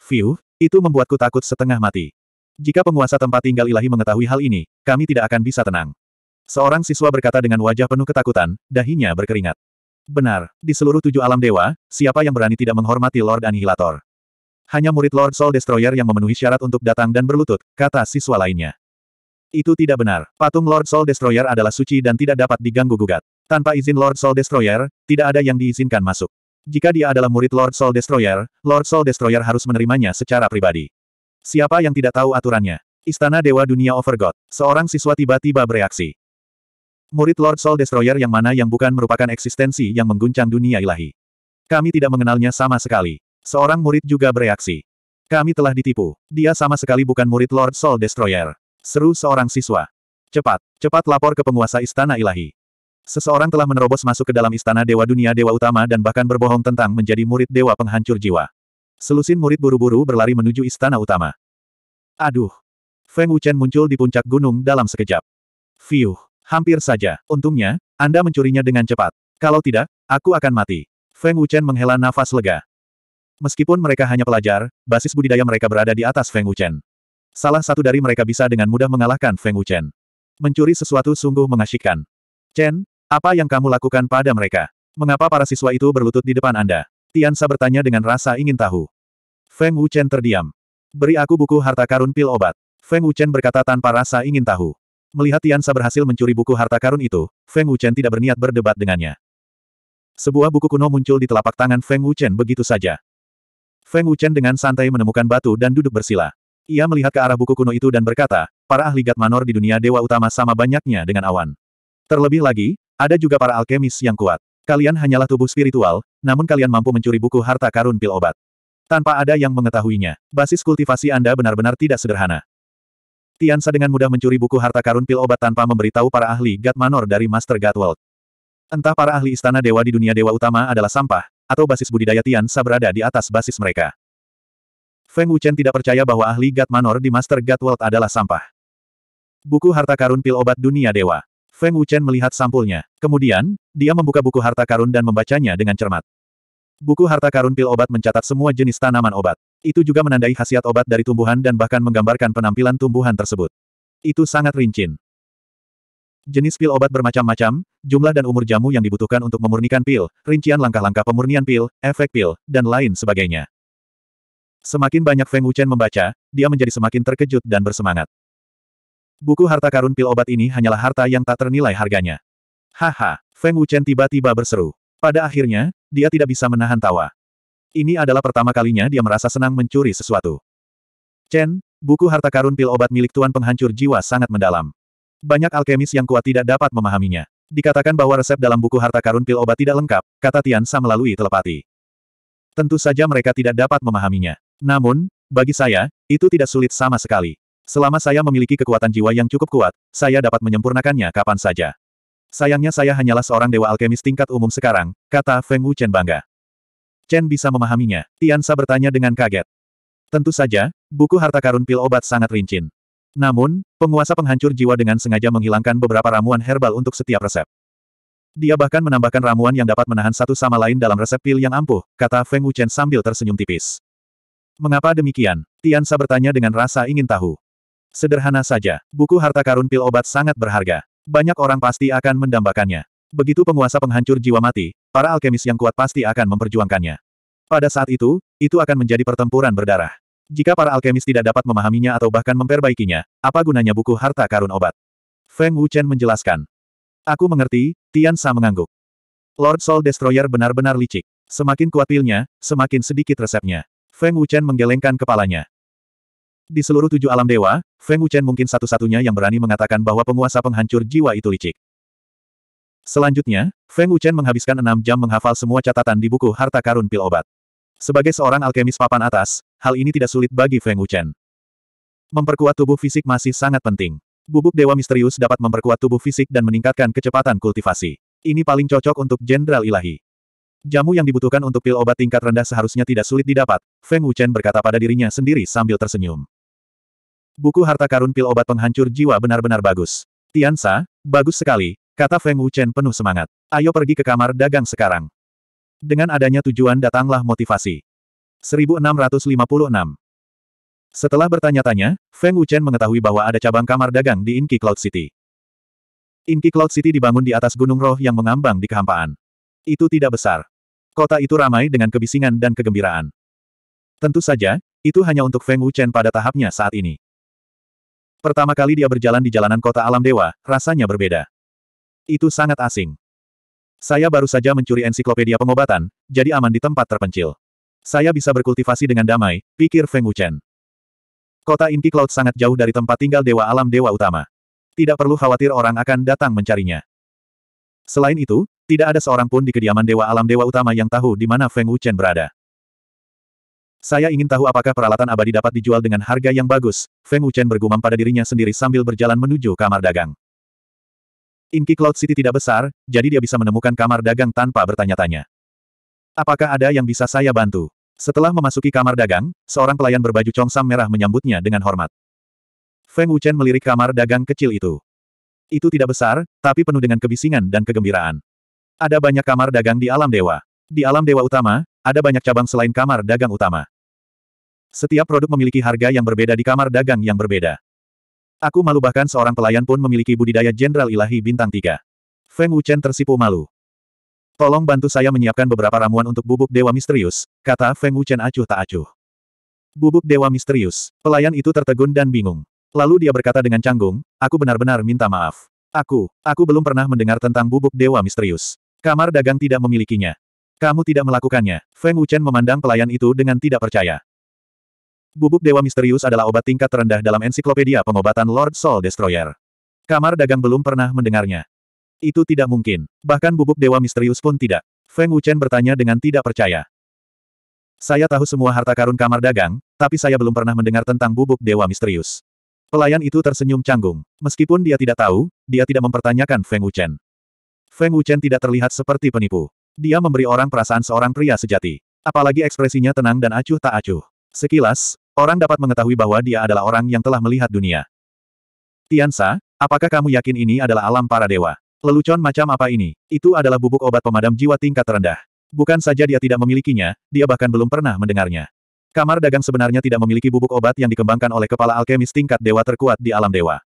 Fiu, itu membuatku takut setengah mati. Jika penguasa tempat tinggal ilahi mengetahui hal ini, kami tidak akan bisa tenang. Seorang siswa berkata dengan wajah penuh ketakutan, dahinya berkeringat. Benar, di seluruh tujuh alam dewa, siapa yang berani tidak menghormati Lord Annihilator? Hanya murid Lord Soul Destroyer yang memenuhi syarat untuk datang dan berlutut, kata siswa lainnya. Itu tidak benar. Patung Lord Soul Destroyer adalah suci dan tidak dapat diganggu-gugat. Tanpa izin Lord Soul Destroyer, tidak ada yang diizinkan masuk. Jika dia adalah murid Lord Soul Destroyer, Lord Soul Destroyer harus menerimanya secara pribadi. Siapa yang tidak tahu aturannya? Istana Dewa Dunia Overgod. Seorang siswa tiba-tiba bereaksi. Murid Lord Soul Destroyer yang mana yang bukan merupakan eksistensi yang mengguncang dunia ilahi. Kami tidak mengenalnya sama sekali. Seorang murid juga bereaksi. Kami telah ditipu. Dia sama sekali bukan murid Lord Soul Destroyer. Seru seorang siswa. Cepat, cepat lapor ke penguasa istana ilahi. Seseorang telah menerobos masuk ke dalam istana Dewa Dunia Dewa Utama dan bahkan berbohong tentang menjadi murid Dewa Penghancur Jiwa. Selusin murid buru-buru berlari menuju istana utama. Aduh! Feng Wuchen muncul di puncak gunung dalam sekejap. Fiuh! Hampir saja. Untungnya, Anda mencurinya dengan cepat. Kalau tidak, aku akan mati. Feng Wuchen menghela nafas lega. Meskipun mereka hanya pelajar, basis budidaya mereka berada di atas Feng Wuchen. Salah satu dari mereka bisa dengan mudah mengalahkan Feng Wuchen. Mencuri sesuatu sungguh mengasyikkan. Chen, apa yang kamu lakukan pada mereka? Mengapa para siswa itu berlutut di depan Anda? Tiansa bertanya dengan rasa ingin tahu. Feng Wuchen terdiam. Beri aku buku harta karun pil obat. Feng Wuchen berkata tanpa rasa ingin tahu. Melihat Tiansa berhasil mencuri buku harta karun itu, Feng Wuchen tidak berniat berdebat dengannya. Sebuah buku kuno muncul di telapak tangan Feng Wuchen begitu saja. Feng Wuchen dengan santai menemukan batu dan duduk bersila. Ia melihat ke arah buku kuno itu dan berkata, para ahli Gat Manor di dunia dewa utama sama banyaknya dengan awan. Terlebih lagi, ada juga para alkemis yang kuat. Kalian hanyalah tubuh spiritual, namun kalian mampu mencuri buku harta karun pil obat. Tanpa ada yang mengetahuinya, basis kultivasi Anda benar-benar tidak sederhana. Tiansa dengan mudah mencuri buku harta karun pil obat tanpa memberitahu para ahli God Manor dari Master Gat Entah para ahli istana dewa di dunia dewa utama adalah sampah, atau basis budidaya Tiansa berada di atas basis mereka. Feng Wuchen tidak percaya bahwa ahli God Manor di Master Gat adalah sampah. Buku harta karun pil obat dunia dewa. Feng Wuchen melihat sampulnya. Kemudian, dia membuka buku harta karun dan membacanya dengan cermat. Buku harta karun pil obat mencatat semua jenis tanaman obat. Itu juga menandai khasiat obat dari tumbuhan dan bahkan menggambarkan penampilan tumbuhan tersebut. Itu sangat rinci. Jenis pil obat bermacam-macam, jumlah dan umur jamu yang dibutuhkan untuk memurnikan pil, rincian langkah-langkah pemurnian pil, efek pil, dan lain sebagainya. Semakin banyak Feng Wuchen membaca, dia menjadi semakin terkejut dan bersemangat. Buku harta karun pil obat ini hanyalah harta yang tak ternilai harganya. Haha, Feng Wuchen tiba-tiba berseru. Pada akhirnya, dia tidak bisa menahan tawa. Ini adalah pertama kalinya dia merasa senang mencuri sesuatu. Chen, buku harta karun pil obat milik Tuan Penghancur Jiwa sangat mendalam. Banyak alkemis yang kuat tidak dapat memahaminya. Dikatakan bahwa resep dalam buku harta karun pil obat tidak lengkap, kata Tian Tiansa melalui telepati. Tentu saja mereka tidak dapat memahaminya. Namun, bagi saya, itu tidak sulit sama sekali. Selama saya memiliki kekuatan jiwa yang cukup kuat, saya dapat menyempurnakannya kapan saja. Sayangnya saya hanyalah seorang dewa alkemis tingkat umum sekarang, kata Feng Wu Chen bangga. Chen bisa memahaminya, Tian Sa bertanya dengan kaget. Tentu saja, buku harta karun pil obat sangat rincin. Namun, penguasa penghancur jiwa dengan sengaja menghilangkan beberapa ramuan herbal untuk setiap resep. Dia bahkan menambahkan ramuan yang dapat menahan satu sama lain dalam resep pil yang ampuh, kata Feng Wu Chen sambil tersenyum tipis. Mengapa demikian? Tian Sa bertanya dengan rasa ingin tahu. Sederhana saja, buku harta karun pil obat sangat berharga. Banyak orang pasti akan mendambakannya. Begitu penguasa penghancur jiwa mati, para alkemis yang kuat pasti akan memperjuangkannya. Pada saat itu, itu akan menjadi pertempuran berdarah. Jika para alkemis tidak dapat memahaminya atau bahkan memperbaikinya, apa gunanya buku harta karun obat? Feng Wuchen menjelaskan. Aku mengerti, Tian Sa mengangguk. Lord Soul Destroyer benar-benar licik. Semakin kuat pilnya, semakin sedikit resepnya. Feng Wuchen menggelengkan kepalanya. Di seluruh tujuh alam dewa, Feng Wuchen mungkin satu-satunya yang berani mengatakan bahwa penguasa penghancur jiwa itu licik. Selanjutnya, Feng Wuchen menghabiskan enam jam menghafal semua catatan di buku harta karun pil obat. Sebagai seorang alkemis papan atas, hal ini tidak sulit bagi Feng Wuchen. Memperkuat tubuh fisik masih sangat penting. Bubuk Dewa Misterius dapat memperkuat tubuh fisik dan meningkatkan kecepatan kultivasi. Ini paling cocok untuk Jenderal Ilahi. Jamu yang dibutuhkan untuk pil obat tingkat rendah seharusnya tidak sulit didapat, Feng Wuchen berkata pada dirinya sendiri sambil tersenyum. Buku harta karun pil obat penghancur jiwa benar-benar bagus. Tiansa, bagus sekali, kata Feng Wuchen penuh semangat. Ayo pergi ke kamar dagang sekarang. Dengan adanya tujuan datanglah motivasi. 1656 Setelah bertanya-tanya, Feng Wuchen mengetahui bahwa ada cabang kamar dagang di Inki Cloud City. Inki Cloud City dibangun di atas gunung roh yang mengambang di kehampaan. Itu tidak besar. Kota itu ramai dengan kebisingan dan kegembiraan. Tentu saja, itu hanya untuk Feng Wuchen pada tahapnya saat ini. Pertama kali dia berjalan di jalanan kota alam dewa, rasanya berbeda. Itu sangat asing. Saya baru saja mencuri ensiklopedia pengobatan, jadi aman di tempat terpencil. Saya bisa berkultivasi dengan damai, pikir Feng Wuchen. Kota inti Cloud sangat jauh dari tempat tinggal dewa alam dewa utama. Tidak perlu khawatir orang akan datang mencarinya. Selain itu, tidak ada seorang pun di kediaman dewa alam dewa utama yang tahu di mana Feng Wuchen berada. Saya ingin tahu apakah peralatan abadi dapat dijual dengan harga yang bagus, Feng Wuchen bergumam pada dirinya sendiri sambil berjalan menuju kamar dagang. Inki Cloud City tidak besar, jadi dia bisa menemukan kamar dagang tanpa bertanya-tanya. Apakah ada yang bisa saya bantu? Setelah memasuki kamar dagang, seorang pelayan berbaju congsam merah menyambutnya dengan hormat. Feng Wuchen melirik kamar dagang kecil itu. Itu tidak besar, tapi penuh dengan kebisingan dan kegembiraan. Ada banyak kamar dagang di alam dewa. Di alam dewa utama, ada banyak cabang selain kamar dagang utama. Setiap produk memiliki harga yang berbeda di kamar dagang yang berbeda. Aku malu bahkan seorang pelayan pun memiliki budidaya Jenderal Ilahi Bintang 3. Feng Wuchen tersipu malu. Tolong bantu saya menyiapkan beberapa ramuan untuk bubuk Dewa Misterius, kata Feng Wuchen acuh tak acuh. Bubuk Dewa Misterius, pelayan itu tertegun dan bingung. Lalu dia berkata dengan canggung, aku benar-benar minta maaf. Aku, aku belum pernah mendengar tentang bubuk Dewa Misterius. Kamar dagang tidak memilikinya. Kamu tidak melakukannya. Feng Wuchen memandang pelayan itu dengan tidak percaya. Bubuk Dewa Misterius adalah obat tingkat terendah dalam ensiklopedia pengobatan Lord Soul Destroyer. Kamar dagang belum pernah mendengarnya. Itu tidak mungkin. Bahkan bubuk Dewa Misterius pun tidak. Feng Wuchen bertanya dengan tidak percaya. Saya tahu semua harta karun kamar dagang, tapi saya belum pernah mendengar tentang bubuk Dewa Misterius. Pelayan itu tersenyum canggung. Meskipun dia tidak tahu, dia tidak mempertanyakan Feng Wuchen. Feng Wuchen tidak terlihat seperti penipu. Dia memberi orang perasaan seorang pria sejati. Apalagi ekspresinya tenang dan acuh tak acuh. Sekilas, orang dapat mengetahui bahwa dia adalah orang yang telah melihat dunia. Tiansa, apakah kamu yakin ini adalah alam para dewa? Lelucon macam apa ini? Itu adalah bubuk obat pemadam jiwa tingkat terendah. Bukan saja dia tidak memilikinya, dia bahkan belum pernah mendengarnya. Kamar dagang sebenarnya tidak memiliki bubuk obat yang dikembangkan oleh kepala alkemis tingkat dewa terkuat di alam dewa.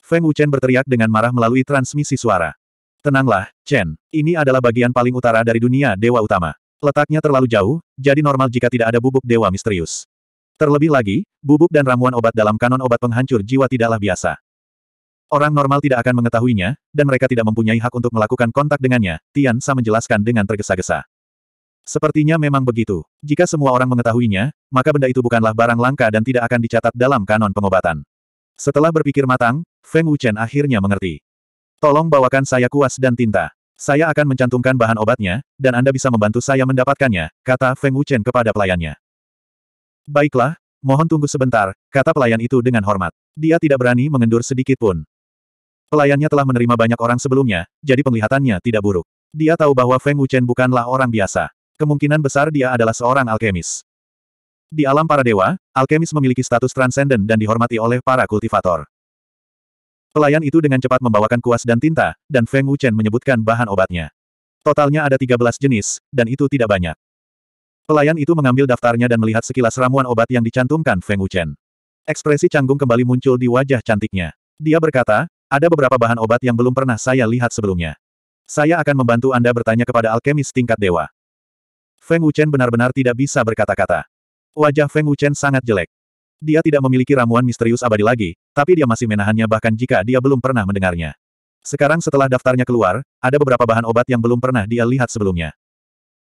Feng Wuchen berteriak dengan marah melalui transmisi suara. Tenanglah, Chen. Ini adalah bagian paling utara dari dunia dewa utama. Letaknya terlalu jauh, jadi normal jika tidak ada bubuk dewa misterius. Terlebih lagi, bubuk dan ramuan obat dalam kanon obat penghancur jiwa tidaklah biasa. Orang normal tidak akan mengetahuinya, dan mereka tidak mempunyai hak untuk melakukan kontak dengannya, Tian Sa menjelaskan dengan tergesa-gesa. Sepertinya memang begitu. Jika semua orang mengetahuinya, maka benda itu bukanlah barang langka dan tidak akan dicatat dalam kanon pengobatan. Setelah berpikir matang, Feng Wuchen akhirnya mengerti. Tolong bawakan saya kuas dan tinta. Saya akan mencantumkan bahan obatnya, dan Anda bisa membantu saya mendapatkannya, kata Feng Wuchen kepada pelayannya. Baiklah, mohon tunggu sebentar, kata pelayan itu dengan hormat. Dia tidak berani mengendur sedikit pun. Pelayannya telah menerima banyak orang sebelumnya, jadi penglihatannya tidak buruk. Dia tahu bahwa Feng Wuchen bukanlah orang biasa. Kemungkinan besar dia adalah seorang alkemis. Di alam para dewa, alkemis memiliki status transenden dan dihormati oleh para kultivator. Pelayan itu dengan cepat membawakan kuas dan tinta, dan Feng Wuchen menyebutkan bahan obatnya. Totalnya ada 13 jenis, dan itu tidak banyak. Pelayan itu mengambil daftarnya dan melihat sekilas ramuan obat yang dicantumkan Feng Wuchen. Ekspresi canggung kembali muncul di wajah cantiknya. Dia berkata, ada beberapa bahan obat yang belum pernah saya lihat sebelumnya. Saya akan membantu Anda bertanya kepada alkemis tingkat dewa. Feng Wuchen benar-benar tidak bisa berkata-kata. Wajah Feng Wuchen sangat jelek. Dia tidak memiliki ramuan misterius abadi lagi, tapi dia masih menahannya bahkan jika dia belum pernah mendengarnya. Sekarang setelah daftarnya keluar, ada beberapa bahan obat yang belum pernah dia lihat sebelumnya.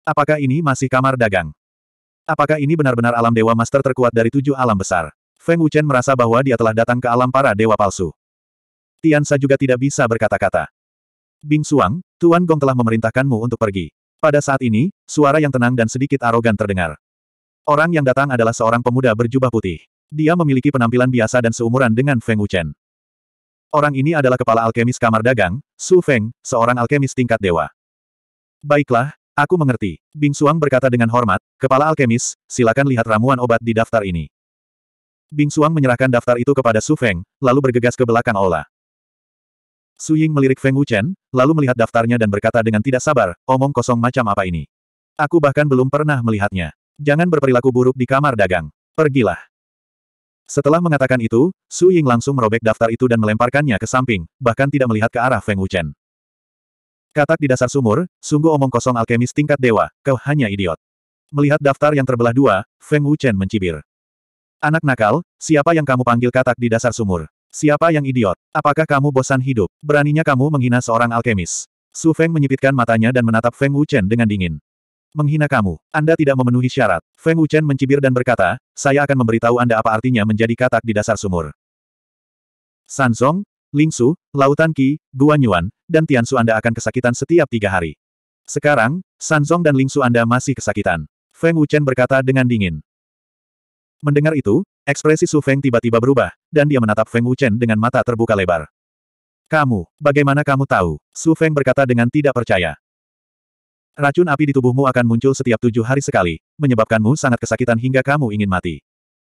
Apakah ini masih kamar dagang? Apakah ini benar-benar alam dewa master terkuat dari tujuh alam besar? Feng Wuchen merasa bahwa dia telah datang ke alam para dewa palsu. Tian Sa juga tidak bisa berkata-kata. Bing Suang, Tuan Gong telah memerintahkanmu untuk pergi. Pada saat ini, suara yang tenang dan sedikit arogan terdengar. Orang yang datang adalah seorang pemuda berjubah putih. Dia memiliki penampilan biasa dan seumuran dengan Feng Wuchen. Orang ini adalah kepala alkemis kamar dagang, Su Feng, seorang alkemis tingkat dewa. Baiklah, aku mengerti. Bing Suang berkata dengan hormat, kepala alkemis, silakan lihat ramuan obat di daftar ini. Bing Suang menyerahkan daftar itu kepada Su Feng, lalu bergegas ke belakang aula. Su Ying melirik Feng Wuchen, lalu melihat daftarnya dan berkata dengan tidak sabar, omong kosong macam apa ini. Aku bahkan belum pernah melihatnya. Jangan berperilaku buruk di kamar dagang. Pergilah. Setelah mengatakan itu, Su Ying langsung merobek daftar itu dan melemparkannya ke samping, bahkan tidak melihat ke arah Feng Wuchen. Katak di dasar sumur, sungguh omong kosong alkemis tingkat dewa, kau hanya idiot. Melihat daftar yang terbelah dua, Feng Wuchen mencibir. Anak nakal, siapa yang kamu panggil katak di dasar sumur? Siapa yang idiot? Apakah kamu bosan hidup? Beraninya kamu menghina seorang alkemis? Su Feng menyipitkan matanya dan menatap Feng Wuchen dengan dingin. Menghina kamu. Anda tidak memenuhi syarat. Feng Wuchen mencibir dan berkata, saya akan memberitahu Anda apa artinya menjadi katak di dasar sumur. Ling Lingsu, Lautan Qi, Guan dan Tiansu Anda akan kesakitan setiap tiga hari. Sekarang, Sanzong dan Lingsu Anda masih kesakitan. Feng Wuchen berkata dengan dingin. Mendengar itu, ekspresi Su Feng tiba-tiba berubah, dan dia menatap Feng Wuchen dengan mata terbuka lebar. Kamu, bagaimana kamu tahu? Su Feng berkata dengan tidak percaya. Racun api di tubuhmu akan muncul setiap tujuh hari sekali, menyebabkanmu sangat kesakitan hingga kamu ingin mati.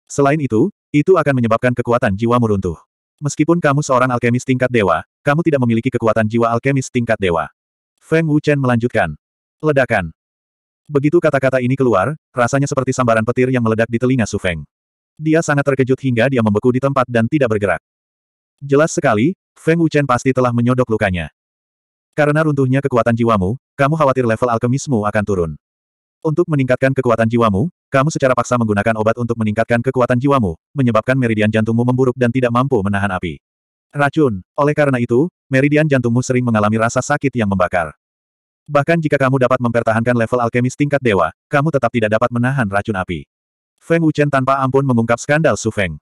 Selain itu, itu akan menyebabkan kekuatan jiwamu runtuh. Meskipun kamu seorang alkemis tingkat dewa, kamu tidak memiliki kekuatan jiwa alkemis tingkat dewa. Feng Wuchen melanjutkan. Ledakan. Begitu kata-kata ini keluar, rasanya seperti sambaran petir yang meledak di telinga Su Feng. Dia sangat terkejut hingga dia membeku di tempat dan tidak bergerak. Jelas sekali, Feng Wuchen pasti telah menyodok lukanya. Karena runtuhnya kekuatan jiwamu, kamu khawatir level alkemismu akan turun. Untuk meningkatkan kekuatan jiwamu, kamu secara paksa menggunakan obat untuk meningkatkan kekuatan jiwamu, menyebabkan meridian jantungmu memburuk dan tidak mampu menahan api. Racun. Oleh karena itu, meridian jantungmu sering mengalami rasa sakit yang membakar. Bahkan jika kamu dapat mempertahankan level alkemis tingkat dewa, kamu tetap tidak dapat menahan racun api. Feng Wuchen tanpa ampun mengungkap skandal Su Feng.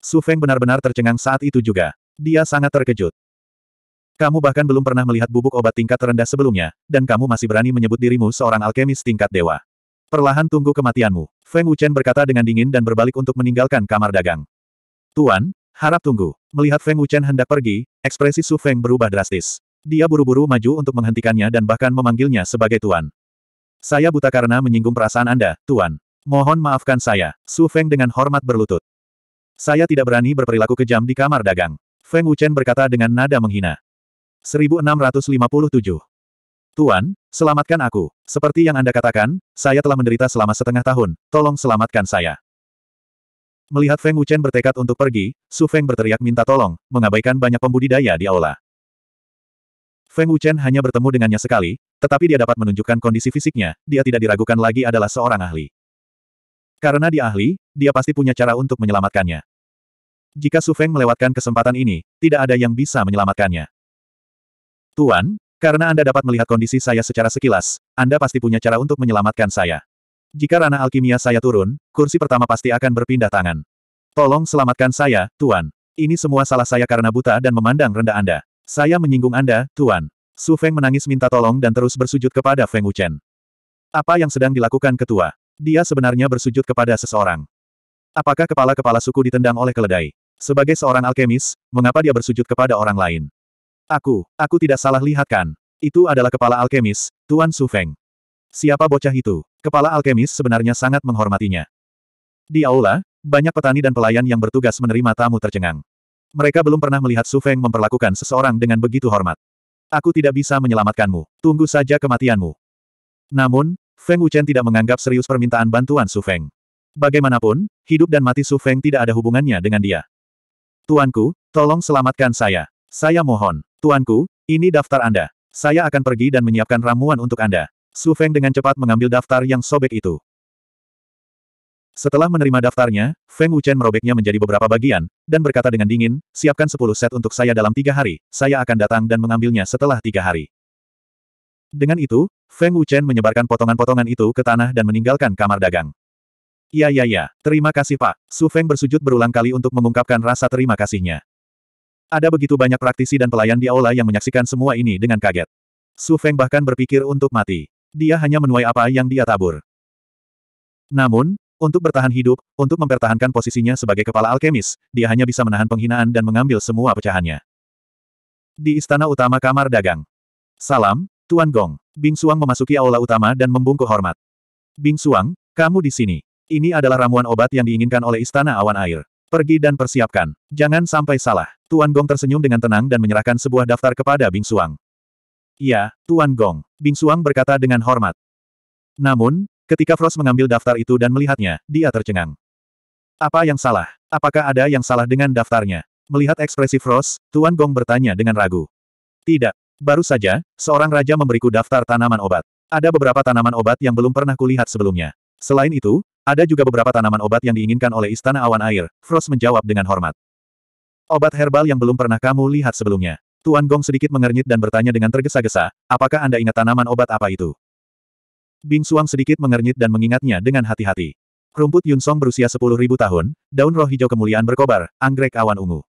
Su Feng benar-benar tercengang saat itu juga. Dia sangat terkejut. Kamu bahkan belum pernah melihat bubuk obat tingkat terendah sebelumnya, dan kamu masih berani menyebut dirimu seorang alkemis tingkat dewa. Perlahan tunggu kematianmu, Feng Wuchen berkata dengan dingin dan berbalik untuk meninggalkan kamar dagang. Tuan, harap tunggu. Melihat Feng Wuchen hendak pergi, ekspresi Su Feng berubah drastis. Dia buru-buru maju untuk menghentikannya dan bahkan memanggilnya sebagai tuan. Saya buta karena menyinggung perasaan Anda, tuan. Mohon maafkan saya, Su Feng dengan hormat berlutut. Saya tidak berani berperilaku kejam di kamar dagang. Feng Wuchen berkata dengan nada menghina. 1657. Tuan, selamatkan aku. Seperti yang Anda katakan, saya telah menderita selama setengah tahun, tolong selamatkan saya. Melihat Feng Wuchen bertekad untuk pergi, Su Feng berteriak minta tolong, mengabaikan banyak pembudidaya di aula. Feng Wuchen hanya bertemu dengannya sekali, tetapi dia dapat menunjukkan kondisi fisiknya, dia tidak diragukan lagi adalah seorang ahli. Karena dia ahli, dia pasti punya cara untuk menyelamatkannya. Jika Su Feng melewatkan kesempatan ini, tidak ada yang bisa menyelamatkannya. Tuan, karena Anda dapat melihat kondisi saya secara sekilas, Anda pasti punya cara untuk menyelamatkan saya. Jika ranah alkimia saya turun, kursi pertama pasti akan berpindah tangan. Tolong selamatkan saya, Tuan. Ini semua salah saya karena buta dan memandang rendah Anda. Saya menyinggung Anda, Tuan. Su Feng menangis minta tolong dan terus bersujud kepada Feng Wuchen. Apa yang sedang dilakukan ketua? Dia sebenarnya bersujud kepada seseorang. Apakah kepala-kepala suku ditendang oleh keledai? Sebagai seorang alkemis, mengapa dia bersujud kepada orang lain? Aku, aku tidak salah lihatkan. Itu adalah kepala alkemis, Tuan Su Feng. Siapa bocah itu? Kepala alkemis sebenarnya sangat menghormatinya. Di aula, banyak petani dan pelayan yang bertugas menerima tamu tercengang. Mereka belum pernah melihat Su Feng memperlakukan seseorang dengan begitu hormat. Aku tidak bisa menyelamatkanmu, tunggu saja kematianmu. Namun, Feng Wuchen tidak menganggap serius permintaan bantuan Su Feng. Bagaimanapun, hidup dan mati Su Feng tidak ada hubungannya dengan dia. Tuanku, tolong selamatkan saya. Saya mohon. Tuanku, ini daftar Anda. Saya akan pergi dan menyiapkan ramuan untuk Anda. Su Feng dengan cepat mengambil daftar yang sobek itu. Setelah menerima daftarnya, Feng Wuchen merobeknya menjadi beberapa bagian, dan berkata dengan dingin, siapkan 10 set untuk saya dalam tiga hari, saya akan datang dan mengambilnya setelah tiga hari. Dengan itu, Feng Wuchen menyebarkan potongan-potongan itu ke tanah dan meninggalkan kamar dagang. Ya ya ya, terima kasih Pak. Su Feng bersujud berulang kali untuk mengungkapkan rasa terima kasihnya. Ada begitu banyak praktisi dan pelayan di aula yang menyaksikan semua ini dengan kaget. Su Feng bahkan berpikir untuk mati. Dia hanya menuai apa yang dia tabur. Namun, untuk bertahan hidup, untuk mempertahankan posisinya sebagai kepala alkemis, dia hanya bisa menahan penghinaan dan mengambil semua pecahannya. Di istana utama kamar dagang. Salam, Tuan Gong. Bing Suang memasuki aula utama dan membungkuk hormat. Bing Suang, kamu di sini. Ini adalah ramuan obat yang diinginkan oleh istana awan air. Pergi dan persiapkan. Jangan sampai salah. Tuan Gong tersenyum dengan tenang dan menyerahkan sebuah daftar kepada Bing Suang. Ya, Tuan Gong. Bing Suang berkata dengan hormat. Namun, ketika Frost mengambil daftar itu dan melihatnya, dia tercengang. Apa yang salah? Apakah ada yang salah dengan daftarnya? Melihat ekspresi Frost, Tuan Gong bertanya dengan ragu. Tidak. Baru saja, seorang raja memberiku daftar tanaman obat. Ada beberapa tanaman obat yang belum pernah kulihat sebelumnya. Selain itu, ada juga beberapa tanaman obat yang diinginkan oleh Istana Awan Air, Frost menjawab dengan hormat. Obat herbal yang belum pernah kamu lihat sebelumnya. Tuan Gong sedikit mengernyit dan bertanya dengan tergesa-gesa, apakah Anda ingat tanaman obat apa itu? Bing Suang sedikit mengernyit dan mengingatnya dengan hati-hati. Rumput Yun Song berusia 10.000 tahun, daun roh hijau kemuliaan berkobar, anggrek awan ungu.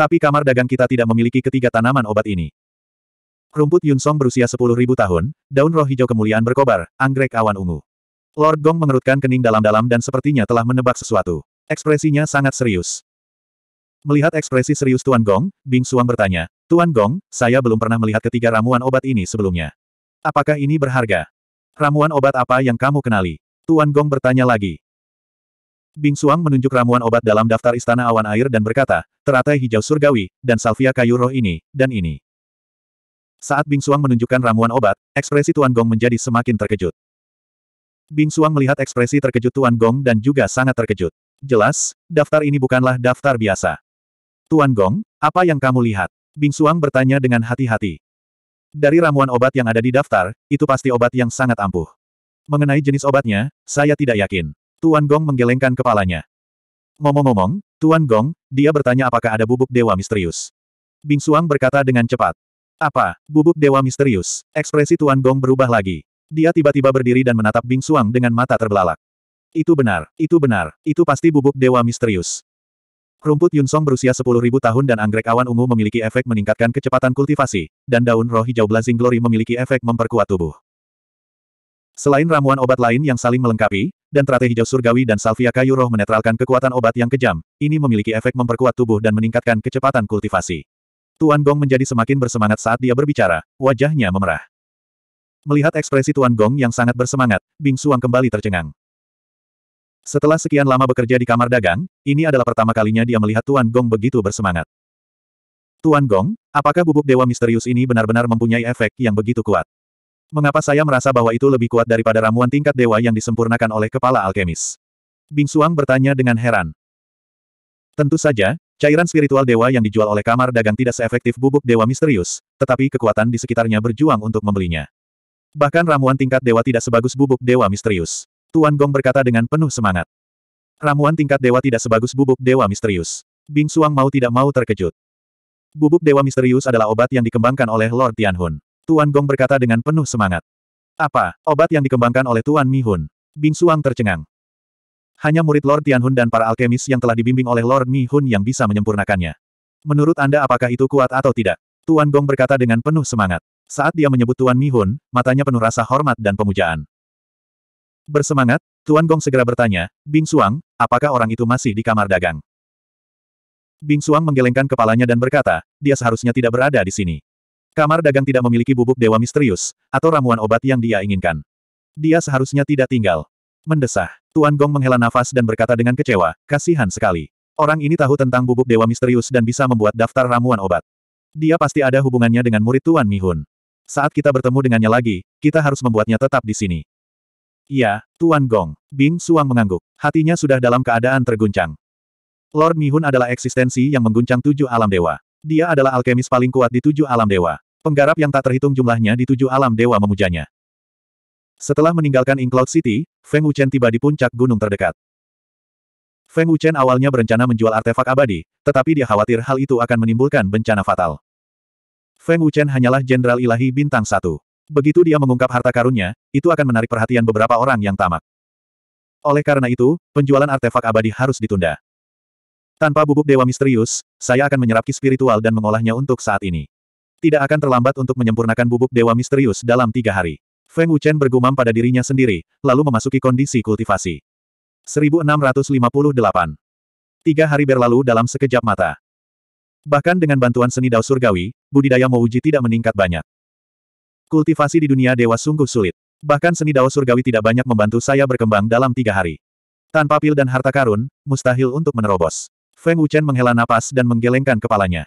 Tapi kamar dagang kita tidak memiliki ketiga tanaman obat ini. Rumput Yun Song berusia 10.000 tahun, daun roh hijau kemuliaan berkobar, anggrek awan ungu. Lord Gong mengerutkan kening dalam-dalam dan sepertinya telah menebak sesuatu. Ekspresinya sangat serius. Melihat ekspresi serius Tuan Gong, Bing Suang bertanya, Tuan Gong, saya belum pernah melihat ketiga ramuan obat ini sebelumnya. Apakah ini berharga? Ramuan obat apa yang kamu kenali? Tuan Gong bertanya lagi. Bing Suang menunjuk ramuan obat dalam daftar Istana Awan Air dan berkata, teratai hijau surgawi, dan salvia kayu roh ini, dan ini. Saat Bing Suang menunjukkan ramuan obat, ekspresi Tuan Gong menjadi semakin terkejut. Bing Suang melihat ekspresi terkejut Tuan Gong dan juga sangat terkejut. Jelas, daftar ini bukanlah daftar biasa. Tuan Gong, apa yang kamu lihat? Bing Suang bertanya dengan hati-hati. Dari ramuan obat yang ada di daftar, itu pasti obat yang sangat ampuh. Mengenai jenis obatnya, saya tidak yakin. Tuan Gong menggelengkan kepalanya. Ngomong-ngomong, Tuan Gong, dia bertanya apakah ada bubuk dewa misterius. Bing Suang berkata dengan cepat. Apa, bubuk dewa misterius? Ekspresi Tuan Gong berubah lagi. Dia tiba-tiba berdiri dan menatap Bing Suang dengan mata terbelalak. Itu benar, itu benar, itu pasti bubuk dewa misterius. Rumput Yun Song berusia 10.000 tahun dan anggrek awan ungu memiliki efek meningkatkan kecepatan kultivasi, dan daun roh hijau Blazing Glory memiliki efek memperkuat tubuh. Selain ramuan obat lain yang saling melengkapi, dan teratai hijau surgawi dan salvia kayu roh menetralkan kekuatan obat yang kejam, ini memiliki efek memperkuat tubuh dan meningkatkan kecepatan kultivasi. Tuan Gong menjadi semakin bersemangat saat dia berbicara, wajahnya memerah. Melihat ekspresi Tuan Gong yang sangat bersemangat, Bing Suang kembali tercengang. Setelah sekian lama bekerja di kamar dagang, ini adalah pertama kalinya dia melihat Tuan Gong begitu bersemangat. Tuan Gong, apakah bubuk dewa misterius ini benar-benar mempunyai efek yang begitu kuat? Mengapa saya merasa bahwa itu lebih kuat daripada ramuan tingkat dewa yang disempurnakan oleh kepala alkemis? Bing Suang bertanya dengan heran. Tentu saja, Cairan spiritual dewa yang dijual oleh kamar dagang tidak seefektif bubuk dewa misterius, tetapi kekuatan di sekitarnya berjuang untuk membelinya. Bahkan ramuan tingkat dewa tidak sebagus bubuk dewa misterius. Tuan Gong berkata dengan penuh semangat. Ramuan tingkat dewa tidak sebagus bubuk dewa misterius. Bing Suang mau tidak mau terkejut. Bubuk dewa misterius adalah obat yang dikembangkan oleh Lord Tianhun. Tuan Gong berkata dengan penuh semangat. Apa, obat yang dikembangkan oleh Tuan Mi Hun? Bing Suang tercengang. Hanya murid Lord Tianhun dan para alkemis yang telah dibimbing oleh Lord Mi Hun yang bisa menyempurnakannya. Menurut Anda apakah itu kuat atau tidak? Tuan Gong berkata dengan penuh semangat. Saat dia menyebut Tuan Mihun, matanya penuh rasa hormat dan pemujaan. Bersemangat, Tuan Gong segera bertanya, Bing Suang, apakah orang itu masih di kamar dagang? Bing Suang menggelengkan kepalanya dan berkata, dia seharusnya tidak berada di sini. Kamar dagang tidak memiliki bubuk dewa misterius, atau ramuan obat yang dia inginkan. Dia seharusnya tidak tinggal. Mendesah, Tuan Gong menghela nafas dan berkata dengan kecewa, kasihan sekali. Orang ini tahu tentang bubuk dewa misterius dan bisa membuat daftar ramuan obat. Dia pasti ada hubungannya dengan murid Tuan Mihun. Saat kita bertemu dengannya lagi, kita harus membuatnya tetap di sini. Iya, Tuan Gong. Bing Suang mengangguk. Hatinya sudah dalam keadaan terguncang. Lord Mihun adalah eksistensi yang mengguncang tujuh alam dewa. Dia adalah alkemis paling kuat di tujuh alam dewa. Penggarap yang tak terhitung jumlahnya di tujuh alam dewa memujanya. Setelah meninggalkan Cloud City, Feng Wuchen tiba di puncak gunung terdekat. Feng Wuchen awalnya berencana menjual artefak abadi, tetapi dia khawatir hal itu akan menimbulkan bencana fatal. Feng Wuchen hanyalah jenderal ilahi bintang satu. Begitu dia mengungkap harta karunnya, itu akan menarik perhatian beberapa orang yang tamak. Oleh karena itu, penjualan artefak abadi harus ditunda. Tanpa bubuk dewa misterius, saya akan menyerap spiritual dan mengolahnya untuk saat ini. Tidak akan terlambat untuk menyempurnakan bubuk dewa misterius dalam tiga hari. Feng Wuchen bergumam pada dirinya sendiri, lalu memasuki kondisi kultivasi. 1658 Tiga hari berlalu dalam sekejap mata. Bahkan dengan bantuan seni dao surgawi, budidaya Mouji tidak meningkat banyak. Kultivasi di dunia dewa sungguh sulit. Bahkan seni dao surgawi tidak banyak membantu saya berkembang dalam tiga hari. Tanpa pil dan harta karun, mustahil untuk menerobos. Feng Wuchen menghela napas dan menggelengkan kepalanya.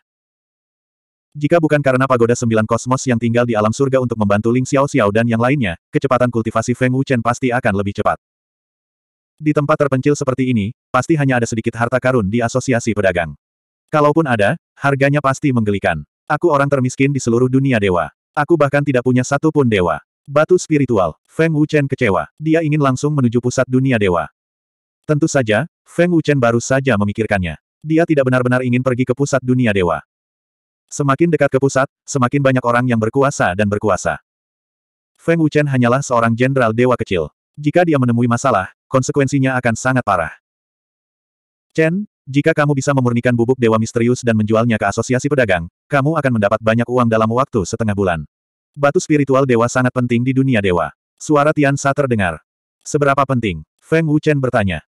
Jika bukan karena pagoda sembilan kosmos yang tinggal di alam surga untuk membantu Ling Xiao Xiao dan yang lainnya, kecepatan kultivasi Feng Wuchen pasti akan lebih cepat. Di tempat terpencil seperti ini, pasti hanya ada sedikit harta karun di asosiasi pedagang. Kalaupun ada, Harganya pasti menggelikan. Aku orang termiskin di seluruh dunia dewa. Aku bahkan tidak punya satu pun dewa. Batu spiritual, Feng Wuchen kecewa. Dia ingin langsung menuju pusat dunia dewa. Tentu saja, Feng Wuchen baru saja memikirkannya. Dia tidak benar-benar ingin pergi ke pusat dunia dewa. Semakin dekat ke pusat, semakin banyak orang yang berkuasa dan berkuasa. Feng Wuchen hanyalah seorang jenderal dewa kecil. Jika dia menemui masalah, konsekuensinya akan sangat parah. Chen, jika kamu bisa memurnikan bubuk dewa misterius dan menjualnya ke asosiasi pedagang, kamu akan mendapat banyak uang dalam waktu setengah bulan. Batu spiritual dewa sangat penting di dunia dewa. Suara Tian Sa terdengar. Seberapa penting? Feng Wuchen bertanya.